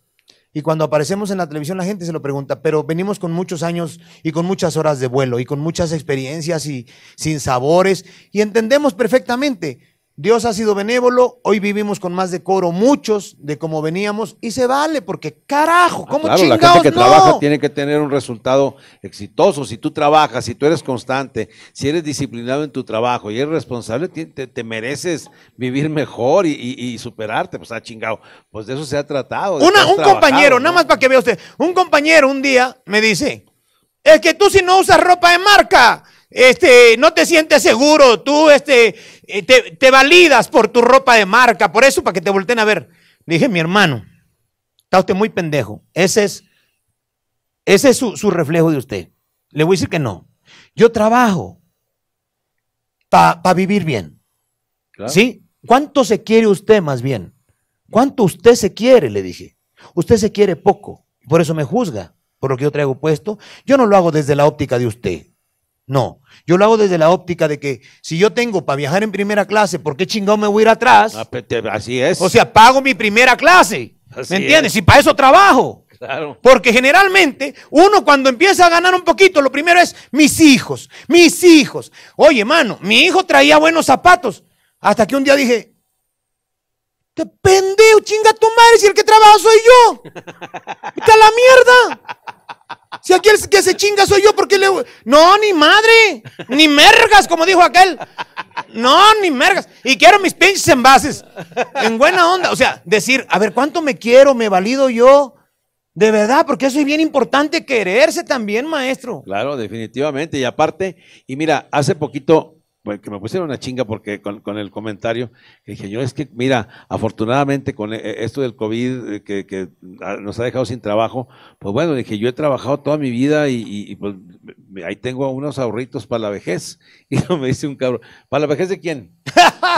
Y cuando aparecemos en la televisión la gente se lo pregunta, pero venimos con muchos años y con muchas horas de vuelo y con muchas experiencias y sin sabores y entendemos perfectamente Dios ha sido benévolo, hoy vivimos con más decoro muchos de como veníamos y se vale porque carajo, ah, ¿cómo ah, claro, La gente que trabaja tiene que tener un resultado exitoso. Si tú trabajas, si tú eres constante, si eres disciplinado en tu trabajo y eres responsable, te, mereces vivir mejor y, superarte. Pues ha ah, chingado, pues de eso se ha tratado. un compañero, nada más para que vea usted, un compañero un día me dice, es que tú si no usas ropa de marca, este, no te sientes seguro, tú este, eh, te, validas por tu ropa de marca, por eso para que te volteen a ver. Le dije, mi hermano, está usted muy pendejo, ese es, ese es su, reflejo de usted. Le voy a decir que no. Yo trabajo para vivir bien. ¿Sí? ¿Cuánto se quiere usted más bien? ¿Cuánto usted se quiere? Le dije. Usted se quiere poco. Por eso me juzga por lo que yo traigo puesto. Yo no lo hago desde la óptica de usted. No, yo lo hago desde la óptica de que si yo tengo para viajar en primera clase, ¿por qué chingado me voy a ir atrás? Ah, pues, así es. O sea, pago mi primera clase. ¿Me entiendes? Y para eso trabajo. Claro. Porque generalmente uno cuando empieza a ganar un poquito, lo primero es mis hijos, mis hijos. Oye, mano, mi hijo traía buenos zapatos. Hasta que un día dije, te pendejo, chinga tu madre, si el que trabaja soy yo. Está la mierda. Si aquí que se chinga soy yo, ¿por qué le.? No, ni madre. Ni mergas, como dijo aquel. No, ni mergas. Y quiero mis pinches envases. En buena onda. O sea, decir, a ver, ¿cuánto me quiero? ¿Me valido yo? De verdad, porque eso es bien importante, quererse también, maestro. Claro, definitivamente. Y aparte, y mira, hace poquito que me pusieron una chinga porque con, el comentario, dije yo, es que mira, afortunadamente con e, e, esto del COVID eh, que, nos ha dejado sin trabajo, pues bueno, dije yo he trabajado toda mi vida y, pues ahí tengo unos ahorritos para la vejez. Y me dice un cabrón, ¿para la vejez de quién?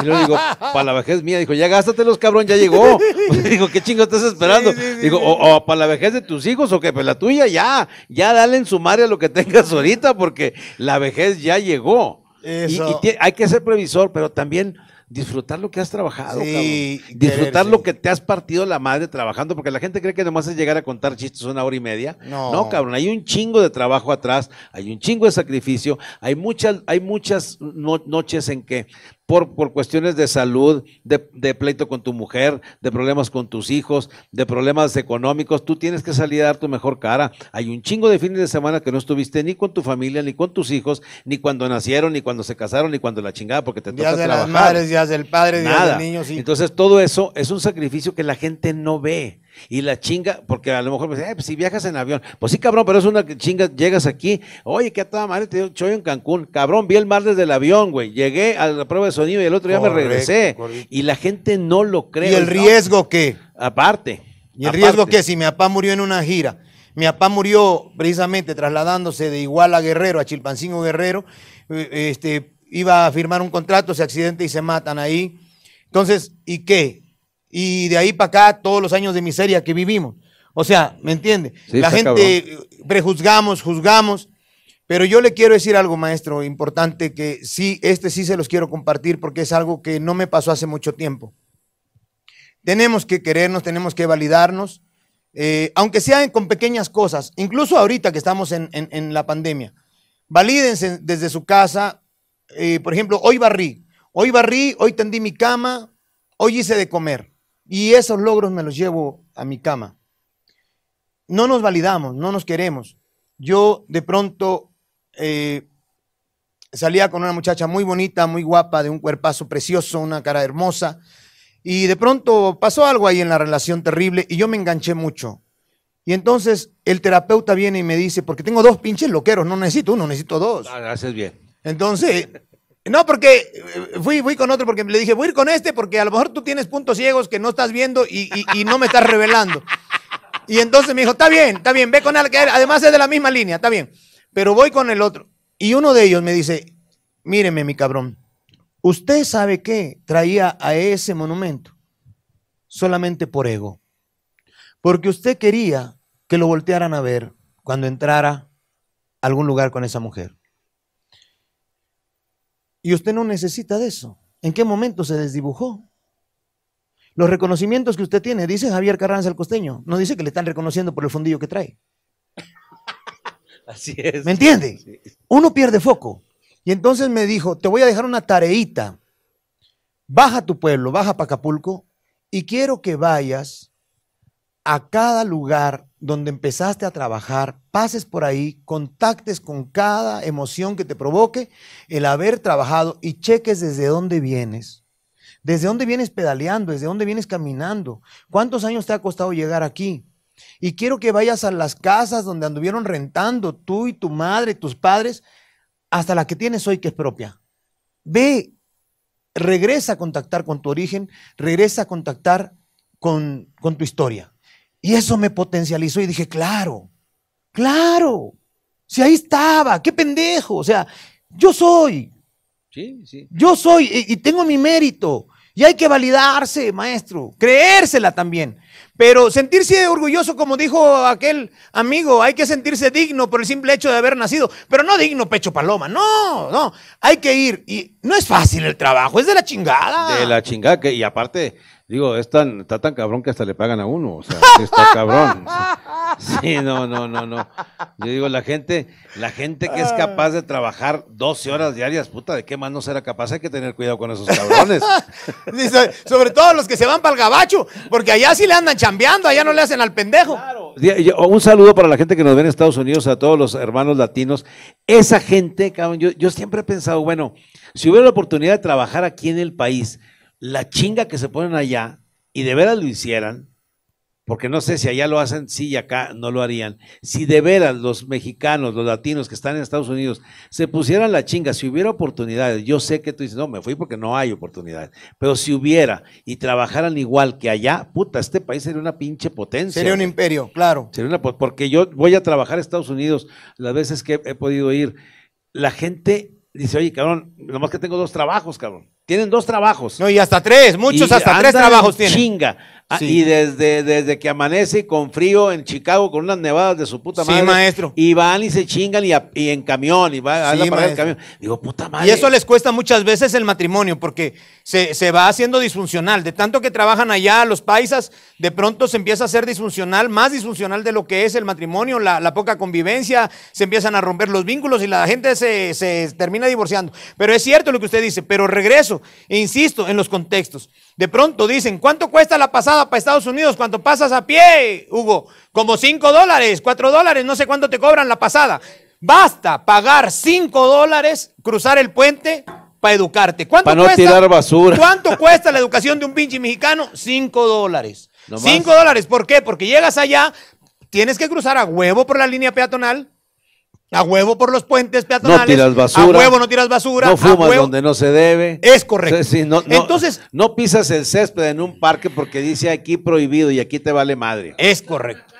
Y le digo, para la vejez mía, dijo, ya los cabrón, ya llegó. Le digo, ¿qué chingo estás esperando? digo, o, para la vejez de tus hijos o que para pues la tuya ya, ya dale en sumaria lo que tengas ahorita porque la vejez ya llegó. Y, hay que ser previsor, pero también disfrutar lo que has trabajado, cabrón. disfrutar lo que te has partido la madre trabajando, porque la gente cree que nomás es llegar a contar chistes una hora y media. No. cabrón, hay un chingo de trabajo atrás, hay un chingo de sacrificio, hay muchas, hay muchas noches en que por, por cuestiones de salud, de, pleito con tu mujer, de problemas con tus hijos, de problemas económicos, tú tienes que salir a dar tu mejor cara. Hay un chingo de fines de semana que no estuviste ni con tu familia, ni con tus hijos, ni cuando nacieron, ni cuando se casaron, ni cuando la chingada, porque te días de las madres, días del padre, días Nada. del niño. Entonces todo eso es un sacrificio que la gente no ve. Y la chinga, porque a lo mejor me dicen, eh, pues, si viajas en avión, pues sí, cabrón, pero es una chinga, llegas aquí, oye, qué a toda madre te dio en Cancún, cabrón, vi el mar desde el avión, güey, llegué a la prueba de sonido y el otro día me regresé. Y la gente no lo cree. ¿Y el riesgo que qué? Aparte. ¿Y el riesgo qué? Si mi papá murió en una gira, mi papá murió precisamente trasladándose de igual a Guerrero, a Chilpancingo Guerrero, eh, este, iba a firmar un contrato, se accidenta y se matan ahí. Entonces, ¿y qué? y de ahí para acá todos los años de miseria que vivimos. O sea, ¿me entiende? la gente prejuzgamos, juzgamos, pero yo le quiero decir algo, maestro, importante que sí, este sí se los quiero compartir porque es algo que no me pasó hace mucho tiempo. Tenemos que querernos, tenemos que validarnos, eh, aunque sea con pequeñas cosas, incluso ahorita que estamos en, la pandemia. Valídense desde su casa. Eh, por ejemplo, hoy barrí, hoy barrí, hoy tendí mi cama, hoy hice de comer. Y esos logros me los llevo a mi cama. No nos validamos, no nos queremos. Yo de pronto eh, salía con una muchacha muy bonita, muy guapa, de un cuerpazo precioso, una cara hermosa. Y de pronto pasó algo ahí en la relación terrible y yo me enganché mucho. Y entonces el terapeuta viene y me dice, porque tengo dos pinches loqueros, no necesito uno, necesito dos. Ah, haces bien. Entonces, no, porque eh, fui, con otro, porque le dije, voy a ir con este, porque a lo mejor tú tienes puntos ciegos que no estás viendo y, no me estás revelando. Y entonces me dijo, está bien, está bien, ve con el que además es de la misma línea, está bien. Pero voy con el otro. Y uno de ellos me dice, míreme, mi cabrón, usted sabe qué traía a ese monumento solamente por ego. Porque usted quería que lo voltearan a ver cuando entrara a algún lugar con esa mujer. Y usted no necesita de eso. ¿En qué momento se desdibujó? Los reconocimientos que usted tiene, dice Javier Carranza el costeño, no dice que le están reconociendo por el fondillo que trae. Así es. ¿Me entiende? Uno pierde foco. Y entonces me dijo, te voy a dejar una tareita. Baja a tu pueblo, baja a Acapulco y quiero que vayas a cada lugar donde empezaste a trabajar, pases por ahí, contactes con cada emoción que te provoque el haber trabajado y cheques desde dónde vienes. ¿Desde dónde vienes pedaleando? ¿Desde dónde vienes caminando? ¿Cuántos años te ha costado llegar aquí? Y quiero que vayas a las casas donde anduvieron rentando tú y tu madre, tus padres, hasta la que tienes hoy que es propia. Ve, regresa a contactar con tu origen, regresa a contactar con, con tu historia. Y eso me potencializó y dije, claro, claro, si ahí estaba, qué pendejo, o sea, yo soy. Sí, sí. Yo soy y, tengo mi mérito. Y hay que validarse, maestro, creérsela también. Pero sentirse orgulloso, como dijo aquel amigo, hay que sentirse digno por el simple hecho de haber nacido. Pero no digno pecho paloma, no, no. Hay que ir. Y no es fácil el trabajo, es de la chingada. De la chingada, y aparte, Digo, está tan cabrón que hasta le pagan a uno, o sea, está cabrón. Sí, no, no, no, no. Yo digo, la gente, la gente que es ah. capaz de trabajar 12 horas diarias, puta, ¿de qué más no será capaz? Hay que tener cuidado con esos cabrones. sobre todo los que se van para el gabacho, porque allá sí le andan chambeando, allá no le hacen al pendejo. Un saludo para la gente que nos ve en Estados Unidos, a todos los hermanos latinos. Esa gente, cabrón, yo, yo siempre he pensado, bueno, si hubiera la oportunidad de trabajar aquí en el país, la chinga que se ponen allá, y de veras lo hicieran, porque no sé si allá lo hacen, sí y acá no lo harían. Si de veras los mexicanos, los latinos que están en Estados Unidos se pusieran la chinga, si hubiera oportunidades, yo sé que tú dices, no, me fui porque no hay oportunidades, pero si hubiera y trabajaran igual que allá, puta, este país sería una pinche potencia. Sería un imperio, claro. Sería porque yo voy a trabajar a Estados Unidos las veces que he podido ir. La gente dice, oye, cabrón, nomás que tengo dos trabajos, cabrón. Tienen dos trabajos. No, y hasta tres, muchos hasta tres trabajos tienen. Chinga. Ah, y desde, desde que amanece con frío en Chicago, con unas nevadas de su puta madre. Y van y se chingan y, en camión, y va a la parada del camión. Digo, puta madre. Y eso les cuesta muchas veces el matrimonio, porque se, va haciendo disfuncional. De tanto que trabajan allá los paisas, de pronto se empieza a ser disfuncional, más disfuncional de lo que es el matrimonio, la, poca convivencia, se empiezan a romper los vínculos y la gente se, se termina divorciando. Pero es cierto lo que usted dice, pero regreso, e insisto, en los contextos. De pronto dicen, ¿cuánto cuesta la pasada para Estados Unidos? cuando pasas a pie, Hugo? Como cinco dólares, cuatro dólares, no sé cuánto te cobran la pasada. Basta pagar cinco dólares, cruzar el puente para educarte. ¿Cuánto para tirar basura. ¿Cuánto cuesta la educación de un pinche mexicano? Cinco dólares. Cinco dólares, ¿por qué? Porque llegas allá, tienes que cruzar a huevo por la línea peatonal, a huevo por los puentes peatonales. basura. A huevo no tiras basura. No fumas donde no se debe. Es correcto. no, Entonces. No pisas el césped en un parque porque dice aquí prohibido y aquí te vale madre. Es correcto.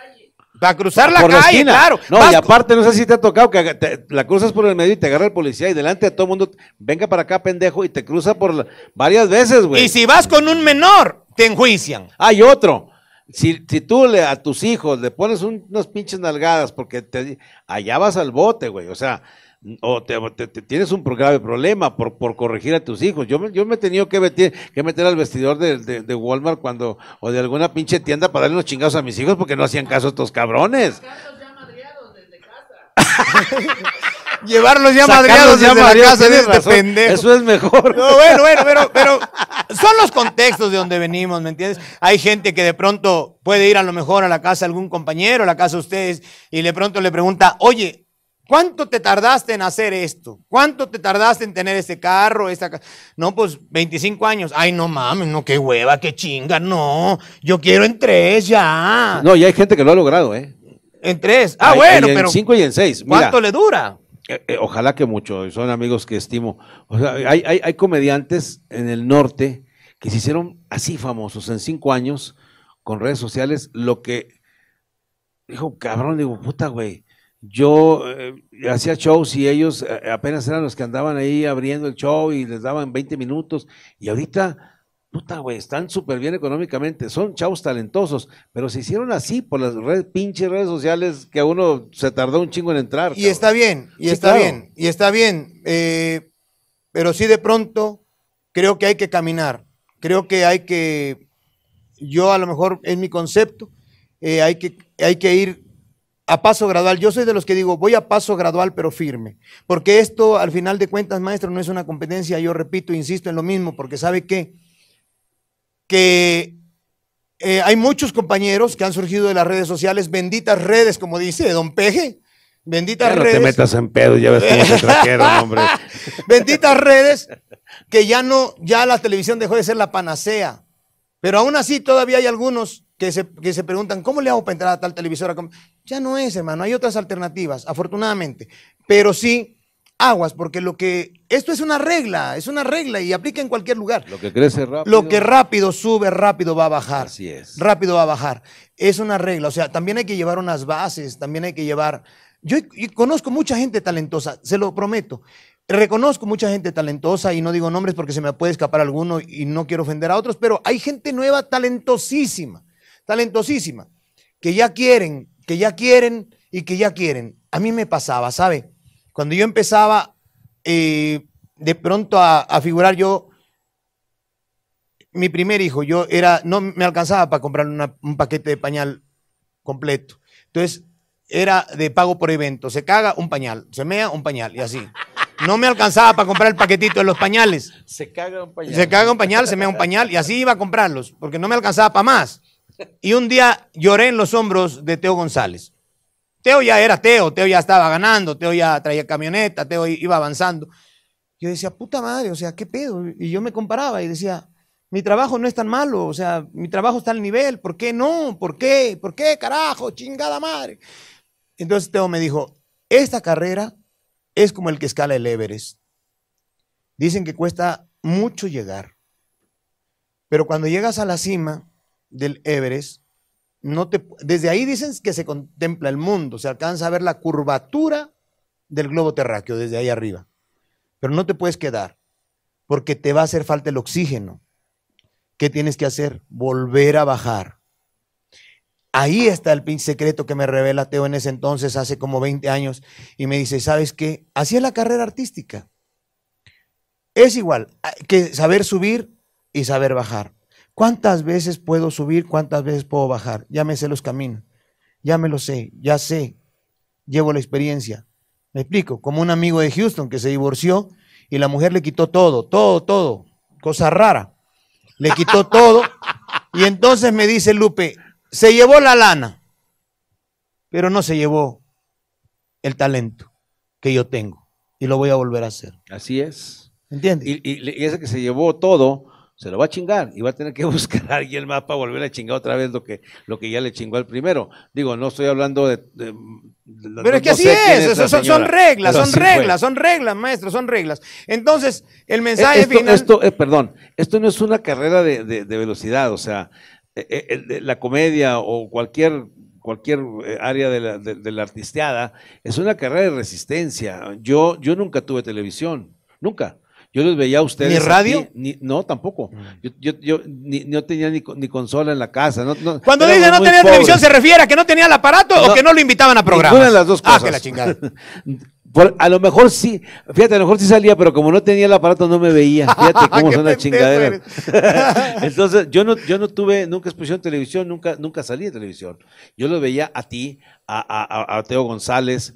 Para cruzar la calle, claro. No, y aparte, no sé si te ha tocado que la cruzas por el medio y te agarra el policía y delante de todo el mundo, venga para acá, pendejo, y te cruza por varias veces, güey. Y si vas con un menor, te enjuician. Hay ah, otro si, si tú le, a tus hijos le pones unas pinches nalgadas porque te, allá vas al bote, güey, o sea, o te, tienes un grave problema por, por corregir a tus hijos. Yo, yo me he tenido que meter, que meter al vestidor de, de, Walmart cuando o de alguna pinche tienda para darle unos chingados a mis hijos porque no hacían caso a estos cabrones. ya desde casa. Llevarlos ya madreados ya desde la casa de este Eso es mejor. No, bueno, bueno, pero, pero son los contextos de donde venimos, ¿me entiendes? Hay gente que de pronto puede ir a lo mejor a la casa de algún compañero, a la casa de ustedes, y de pronto le pregunta, oye, ¿Cuánto te tardaste en hacer esto? ¿Cuánto te tardaste en tener este carro, esta No, pues 25 años. Ay, no mames, no, qué hueva, qué chinga, no. Yo quiero en tres ya. No, y hay gente que lo ha logrado, ¿eh? En tres. Ah, bueno, pero. En cinco y en seis. ¿Cuánto le dura? Eh, eh, ojalá que mucho, son amigos que estimo. hay, comediantes en el norte que se hicieron así famosos en cinco años con redes sociales, lo que dijo, cabrón, digo, puta, güey. Yo eh, hacía shows y ellos apenas eran los que andaban ahí abriendo el show y les daban 20 minutos. Y ahorita puta, güey, están súper bien económicamente, son chavos talentosos, pero se hicieron así por las pinches redes sociales que a uno se tardó un chingo en entrar. Y está bien, y está bien, y está bien, pero sí de pronto creo que hay que caminar, creo que hay que, yo a lo mejor en mi concepto, eh, hay, que, hay que ir a paso gradual. Yo soy de los que digo, voy a paso gradual pero firme, porque esto al final de cuentas, maestro, no es una competencia, yo repito, insisto en lo mismo, porque sabe qué que eh, hay muchos compañeros que han surgido de las redes sociales, benditas redes, como dice don Peje, benditas redes. No te metas en pedo, ya ves cómo hombre. benditas redes que ya no, ya la televisión dejó de ser la panacea. Pero aún así todavía hay algunos que se, que se preguntan, ¿cómo le hago para entrar a tal televisora? Ya no es, hermano, hay otras alternativas, afortunadamente. Pero sí, aguas, porque lo que esto es una regla, es una regla y aplica en cualquier lugar. Lo que crece rápido. Lo que rápido sube, rápido va a bajar. Así es. Rápido va a bajar. Es una regla. O sea, también hay que llevar unas bases, también hay que llevar. Yo, conozco mucha gente talentosa, se lo prometo. Reconozco mucha gente talentosa y no digo nombres porque se me puede escapar alguno y no quiero ofender a otros, pero hay gente nueva talentosísima, talentosísima, que ya quieren, que ya quieren y que ya quieren. A mí me pasaba, ¿sabe? Cuando yo empezaba eh, de pronto a, figurar yo, mi primer hijo, yo era, no me alcanzaba para comprar un paquete de pañal completo. Entonces, era de pago por evento. Se caga un pañal, se mea un pañal y así. No me alcanzaba para comprar el paquetito de los pañales. Se caga un pañal. Se caga un pañal, se mea un pañal y así iba a comprarlos porque no me alcanzaba para más. Y un día lloré en los hombros de Teo González. Teo ya era Teo, Teo ya estaba ganando, Teo ya traía camioneta, Teo iba avanzando. Yo decía, puta madre, o sea, ¿qué pedo? Y yo me comparaba y decía, mi trabajo no es tan malo, o sea, mi trabajo está al nivel, ¿por qué no? ¿Por qué? ¿Por qué, carajo? Chingada madre. Entonces Teo me dijo, esta carrera es como el que escala el Everest. Dicen que cuesta mucho llegar, pero cuando llegas a la cima del Everest, desde ahí dicen que se contempla el mundo, se alcanza a ver la curvatura del globo terráqueo desde ahí arriba. Pero no te puedes quedar, porque te va a hacer falta el oxígeno. ¿Qué tienes que hacer? Volver a bajar. Ahí está el secreto que me revela Teo en ese entonces, hace como 20 años, y me dice, ¿sabes qué? Así es la carrera artística. Es igual que saber subir y saber bajar. ¿Cuántas veces puedo subir? ¿Cuántas veces puedo bajar? Ya me sé los caminos. Ya me lo sé. Ya sé. Llevo la experiencia. Me explico. Como un amigo de Houston que se divorció y la mujer le quitó todo, todo, todo. Cosa rara. Le quitó todo. Y entonces me dice Lupe, se llevó la lana, pero no se llevó el talento que yo tengo. Y lo voy a volver a hacer. Así es. ¿Entiendes? Y, y ese que se llevó todo se lo va a chingar y va a tener que buscar alguien más para volver a chingar otra vez lo que, lo que ya le chingó al primero. Digo, no estoy hablando de... pero es que así es, son, reglas, son reglas, son reglas, maestro, son reglas. Entonces, el eh, mensaje final... Esto, eh, perdón, esto no es una carrera de, velocidad, o sea, eh, la comedia o cualquier cualquier área de la, artisteada, es una carrera de resistencia. Yo, yo nunca tuve televisión, nunca. Yo los veía a ustedes. ¿Ni radio? no, tampoco. Mm. Yo, no tenía ni, consola en la casa. Cuando dice no tenía televisión, ¿se refiere a que no tenía el aparato o que no lo invitaban a programas? Una las dos cosas. Ah, que la chingada. a lo mejor sí, fíjate, a lo mejor sí salía, pero como no tenía el aparato no me veía. Fíjate cómo son las chingaderas. Entonces, yo no, yo no tuve nunca exposición en televisión, nunca, nunca salí de televisión. Yo los veía a ti, a, a Teo González,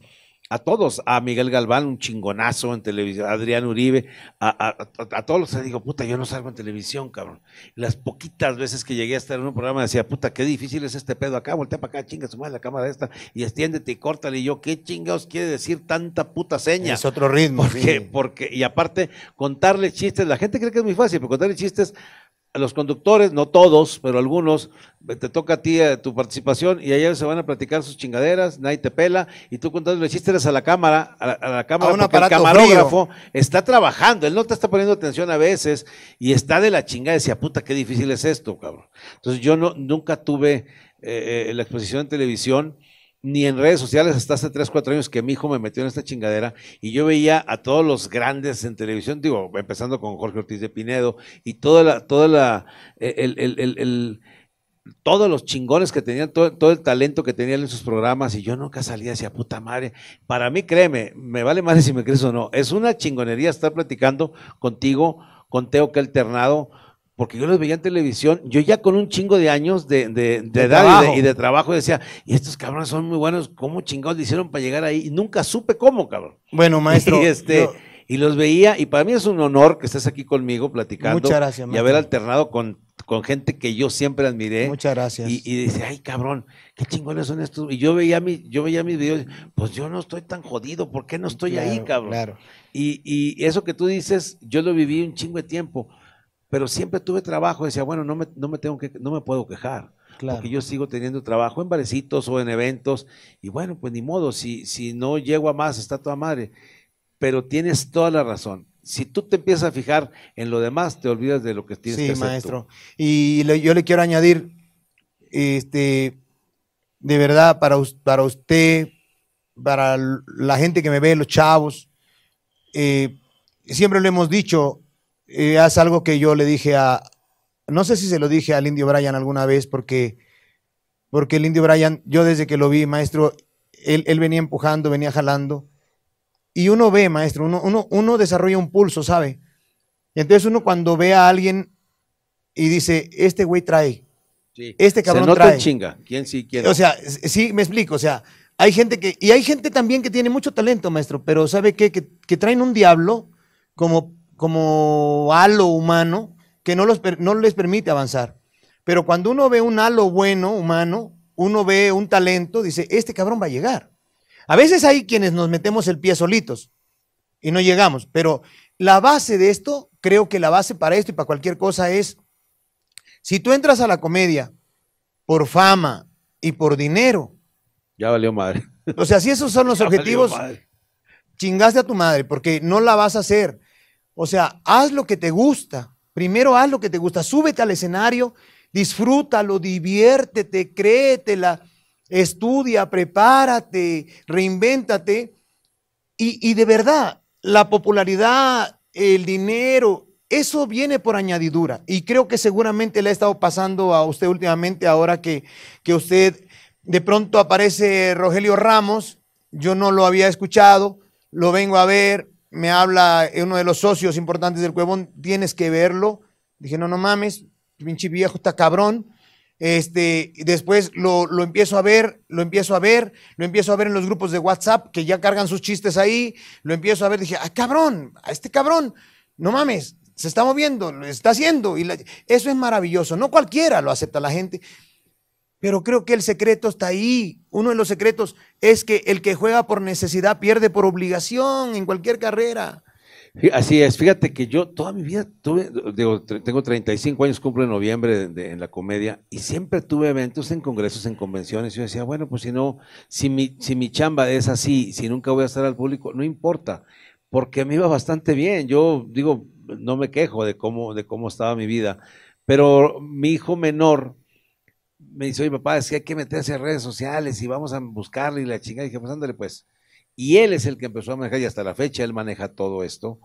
a todos, a Miguel Galván, un chingonazo en televisión, a Adrián Uribe, a, a, a, todos los digo, puta, yo no salgo en televisión, cabrón. Las poquitas veces que llegué a estar en un programa decía, puta, qué difícil es este pedo acá, voltea para acá, chinga su la cámara esta, y extiéndete y córtale. Y yo, ¿qué chingados quiere decir tanta puta seña? Es otro ritmo. Porque, porque, y aparte, contarle chistes, la gente cree que es muy fácil, pero contarle chistes a los conductores, no todos, pero algunos, eh, te toca a ti eh, tu participación y ayer se van a platicar sus chingaderas, nadie te pela, y tú contándole chistes a la cámara, a la, cámara, porque el camarógrafo está trabajando, él no te está poniendo atención a veces y está de la chingada, decía, puta, qué difícil es esto, cabrón. Entonces yo no, nunca tuve eh, la exposición en televisión ni en redes sociales hasta hace 3, 4 años que mi hijo me metió en esta chingadera y yo veía a todos los grandes en televisión, digo, empezando con Jorge Ortiz de Pinedo y toda la, toda la, e, todos los chingones que tenían, todo, el talento que tenían en sus programas, y yo nunca salía hacia puta madre. Para mí, créeme, me vale madre si me crees o no. Es una chingonería estar platicando contigo, con Teo que alternado, porque yo los veía en televisión, yo ya con un chingo de años de, edad y, de, trabajo decía, y estos cabrones son muy buenos, ¿cómo chingados le hicieron para llegar ahí? nunca supe cómo, cabrón. Bueno, maestro. Este, y, los veía, y para mí es un honor que estés aquí conmigo platicando. Muchas gracias, maestro. Y haber alternado con, con gente que yo siempre admiré. Muchas gracias. Y, dice, ay, cabrón, qué chingones son estos. Y yo veía, mis yo veía mis videos, pues yo no estoy tan jodido, ¿por qué no estoy ahí, cabrón? Claro. Y, y eso que tú dices, yo lo viví un chingo de tiempo pero siempre tuve trabajo. Decía, bueno, no me, tengo que, no me puedo quejar. Claro. Porque yo sigo teniendo trabajo en barecitos o en eventos. Y bueno, pues ni modo, si, si no llego a más, está toda madre. Pero tienes toda la razón. Si tú te empiezas a fijar en lo demás, te olvidas de lo que tienes que Sí, maestro. Y yo le quiero añadir, este, de verdad, para, para usted, para la gente que me ve, los chavos, eh, siempre lo hemos dicho, eh, haz algo que yo le dije a, no sé si se lo dije al Indio Bryan alguna vez, porque, porque el Indio Bryan, yo desde que lo vi, maestro, él, venía empujando, venía jalando, y uno ve, maestro, uno, uno, desarrolla un pulso, ¿sabe? entonces uno cuando ve a alguien y dice, este güey trae, sí. este cabrón se nota trae. chinga, quién sí quiere. O sea, sí, me explico, o sea, hay gente que, y hay gente también que tiene mucho talento, maestro, pero ¿sabe qué? Que, que traen un diablo como como halo humano que no, los, no les permite avanzar. Pero cuando uno ve un halo bueno humano, uno ve un talento, dice, este cabrón va a llegar. A veces hay quienes nos metemos el pie solitos y no llegamos, pero la base de esto, creo que la base para esto y para cualquier cosa es, si tú entras a la comedia por fama y por dinero, ya valió madre. O sea, si esos son los objetivos, chingaste a tu madre porque no la vas a hacer. O sea, haz lo que te gusta. Primero haz lo que te gusta. Súbete al escenario, disfrútalo, diviértete, créetela, estudia, prepárate, reinvéntate. Y, de verdad, la popularidad, el dinero, eso viene por añadidura. Y creo que seguramente le ha estado pasando a usted últimamente ahora que, que usted de pronto aparece Rogelio Ramos. Yo no lo había escuchado, lo vengo a ver, me habla uno de los socios importantes del Cuevón, tienes que verlo. Dije, no, no mames, pinche viejo está cabrón. Este, después lo, empiezo a ver, lo empiezo a ver, lo empiezo a ver en los grupos de WhatsApp que ya cargan sus chistes ahí, lo empiezo a ver, dije, ah cabrón, a este cabrón, no mames, se está moviendo, lo está haciendo. Y eso es maravilloso, no cualquiera lo acepta la gente. Pero creo que el secreto está ahí. Uno de los secretos es que el que juega por necesidad pierde por obligación en cualquier carrera. Así es, fíjate que yo toda mi vida tuve, digo, tengo 35 años, cumplo en noviembre en la comedia, y siempre tuve eventos en congresos, en convenciones, yo decía, bueno, pues si no, si mi, si mi chamba es así, si nunca voy a estar al público, no importa, porque me iba bastante bien, yo digo, no me quejo de cómo, de cómo estaba mi vida, pero mi hijo menor, me dice, oye, papá, es que hay que meterse a redes sociales y vamos a buscarle y la chingada. Y dije, pues ándale, pues. Y él es el que empezó a manejar y hasta la fecha él maneja todo esto.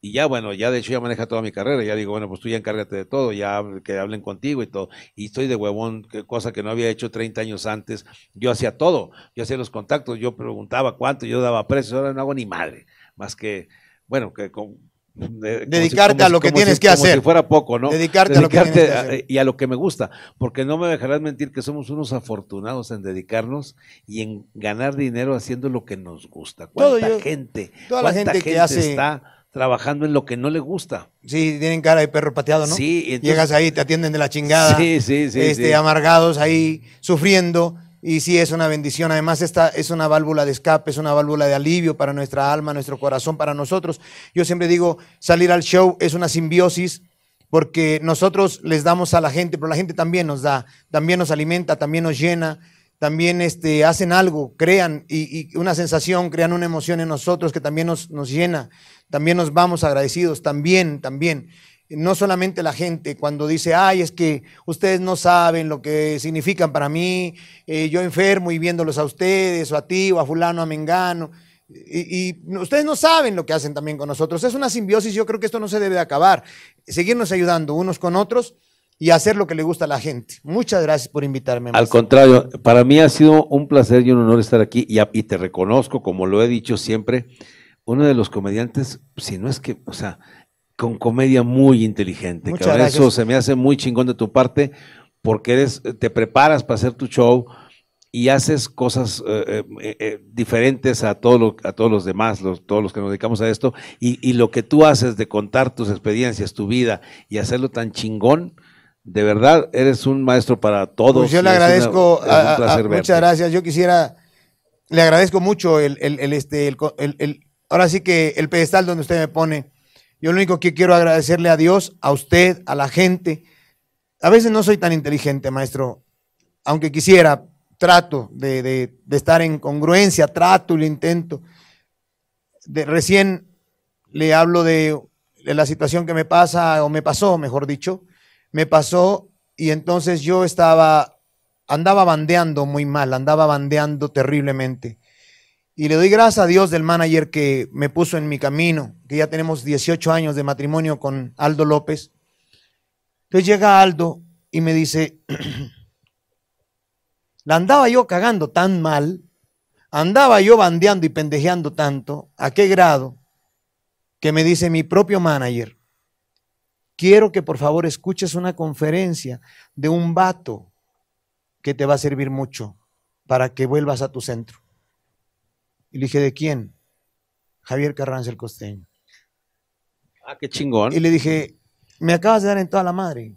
Y ya, bueno, ya de hecho ya maneja toda mi carrera. Ya digo, bueno, pues tú ya encárgate de todo, ya que hablen contigo y todo. Y estoy de huevón, cosa que no había hecho 30 años antes. Yo hacía todo. Yo hacía los contactos, yo preguntaba cuánto, yo daba precios. Ahora no hago ni madre. Más que, bueno, que con, Dedicarte a lo que tienes que hacer. fuera poco, ¿no? Dedicarte, a lo que Y a lo que me gusta, porque no me dejarás mentir que somos unos afortunados en dedicarnos y en ganar dinero haciendo lo que nos gusta. ¿Cuánta gente? Toda la gente, que está trabajando en lo que no le gusta. Sí, tienen cara de perro pateado, ¿no? Sí. Llegas ahí, te atienden de la chingada. Sí, sí, este, amargados ahí, sufriendo y sí, es una bendición. Además, esta es una válvula de escape, es una válvula de alivio para nuestra alma, nuestro corazón, para nosotros. Yo siempre digo, salir al show es una simbiosis porque nosotros les damos a la gente, pero la gente también nos da, también nos alimenta, también nos llena, también este, hacen algo, crean y, una sensación, crean una emoción en nosotros que también nos, nos llena. También nos vamos agradecidos, también, también no solamente la gente cuando dice, ay, es que ustedes no saben lo que significan para mí, eh, yo enfermo y viéndolos a ustedes, o a ti, o a fulano, a Mengano. Y, ustedes no saben lo que hacen también con nosotros. Es una simbiosis, yo creo que esto no se debe de acabar. Seguirnos ayudando unos con otros y hacer lo que le gusta a la gente. Muchas gracias por invitarme. Al contrario, para mí ha sido un placer y un honor estar aquí y, y te reconozco, como lo he dicho siempre, uno de los comediantes, si no es que, o sea, con comedia muy inteligente. Eso se me hace muy chingón de tu parte porque eres, eh, te preparas para hacer tu show y haces cosas eh, eh, diferentes a, a todos los demás, todos los que nos dedicamos a esto, y, lo que tú haces de contar tus experiencias, tu vida y hacerlo tan chingón, de verdad eres un maestro para todos. Pues yo le agradezco, muchas gracias, yo quisiera, le agradezco mucho este, el el, ahora sí que el pedestal donde usted me pone yo lo único que quiero agradecerle a Dios, a usted, a la gente. A veces no soy tan inteligente, maestro, aunque quisiera, trato de, estar en congruencia, trato y lo intento. De, recién le hablo de, de la situación que me pasa, o me pasó, mejor dicho, me pasó y entonces yo estaba, andaba bandeando muy mal, andaba bandeando terriblemente. Y le doy gracias a Dios del manager que me puso en mi camino, que ya tenemos 18 años de matrimonio con Aldo López. Entonces llega Aldo y me dice, la andaba yo cagando tan mal, andaba yo bandeando y pendejeando tanto, a qué grado, que me dice mi propio manager, quiero que por favor escuches una conferencia de un vato que te va a servir mucho para que vuelvas a tu centro. Y le dije, ¿de quién? Javier Carranza el costeño. Ah, qué chingón. Y le dije, me acabas de dar en toda la madre.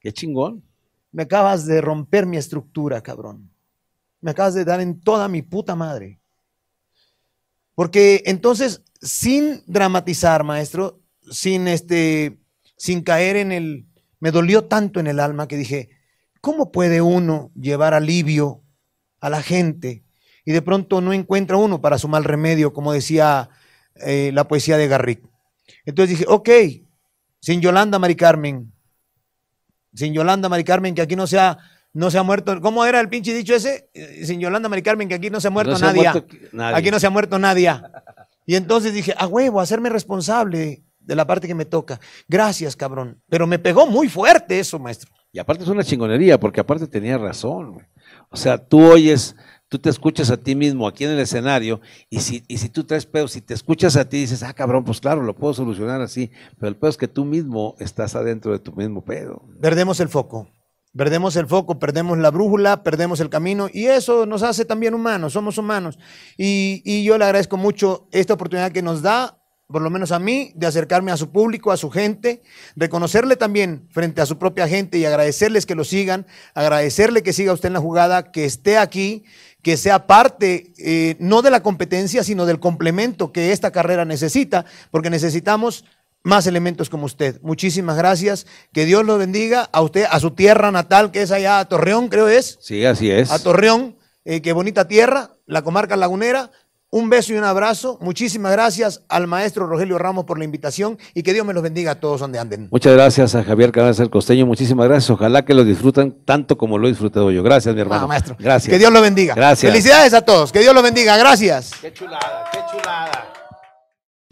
Qué chingón. Me acabas de romper mi estructura, cabrón. Me acabas de dar en toda mi puta madre. Porque entonces, sin dramatizar, maestro, sin este, sin caer en el, me dolió tanto en el alma que dije, ¿cómo puede uno llevar alivio a la gente y de pronto no encuentra uno para su mal remedio, como decía eh, la poesía de Garrick. Entonces dije, ok, sin Yolanda Mari Carmen, sin Yolanda Mari Carmen, que aquí no se ha, no se ha muerto, ¿cómo era el pinche dicho ese? Eh, sin Yolanda Mari Carmen, que aquí no se ha muerto, nadie. Aquí no se ha muerto nadie. Y entonces dije, a huevo, hacerme responsable de la parte que me toca. Gracias, cabrón. Pero me pegó muy fuerte eso, maestro. Y aparte es una chingonería, porque aparte tenía razón. O sea, tú oyes tú te escuchas a ti mismo aquí en el escenario y si, si tú traes pedos, si te escuchas a ti dices, ah, cabrón, pues claro, lo puedo solucionar así, pero el pedo es que tú mismo estás adentro de tu mismo pedo. Perdemos el foco, perdemos el foco, perdemos la brújula, perdemos el camino y eso nos hace también humanos, somos humanos. Y, y yo le agradezco mucho esta oportunidad que nos da por lo menos a mí, de acercarme a su público, a su gente, reconocerle también frente a su propia gente y agradecerles que lo sigan, agradecerle que siga usted en la jugada, que esté aquí, que sea parte eh, no de la competencia, sino del complemento que esta carrera necesita, porque necesitamos más elementos como usted. Muchísimas gracias. Que Dios lo bendiga a usted, a su tierra natal, que es allá a Torreón, creo es. Sí, así es. A Torreón, eh, qué bonita tierra, la comarca lagunera. Un beso y un abrazo. Muchísimas gracias al maestro Rogelio Ramos por la invitación y que Dios me los bendiga a todos donde anden. Muchas gracias a Javier Canales el Costeño. Muchísimas gracias. Ojalá que lo disfrutan tanto como lo he disfrutado yo. Gracias, mi hermano. maestro. Gracias. Que Dios lo bendiga. Gracias. Felicidades a todos. Que Dios lo bendiga. Gracias. Qué chulada, qué chulada.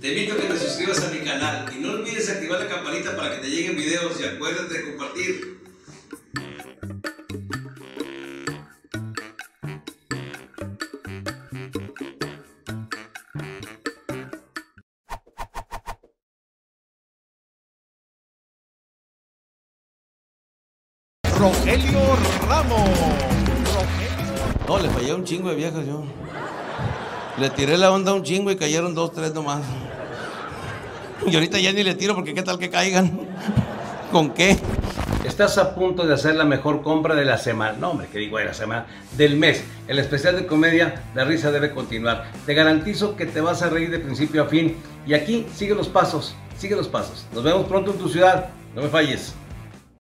Te invito a que te suscribas a mi canal y no olvides activar la campanita para que te lleguen videos y acuérdate de compartir. Rogelio Ramos. No, le fallé un chingo de viejas yo. Le tiré la onda un chingo y cayeron dos, tres nomás. Y ahorita ya ni le tiro porque qué tal que caigan. ¿Con qué? Estás a punto de hacer la mejor compra de la semana. No, hombre, que digo de la semana, del mes. El especial de comedia, la risa debe continuar. Te garantizo que te vas a reír de principio a fin. Y aquí sigue los pasos, sigue los pasos. Nos vemos pronto en tu ciudad. No me falles.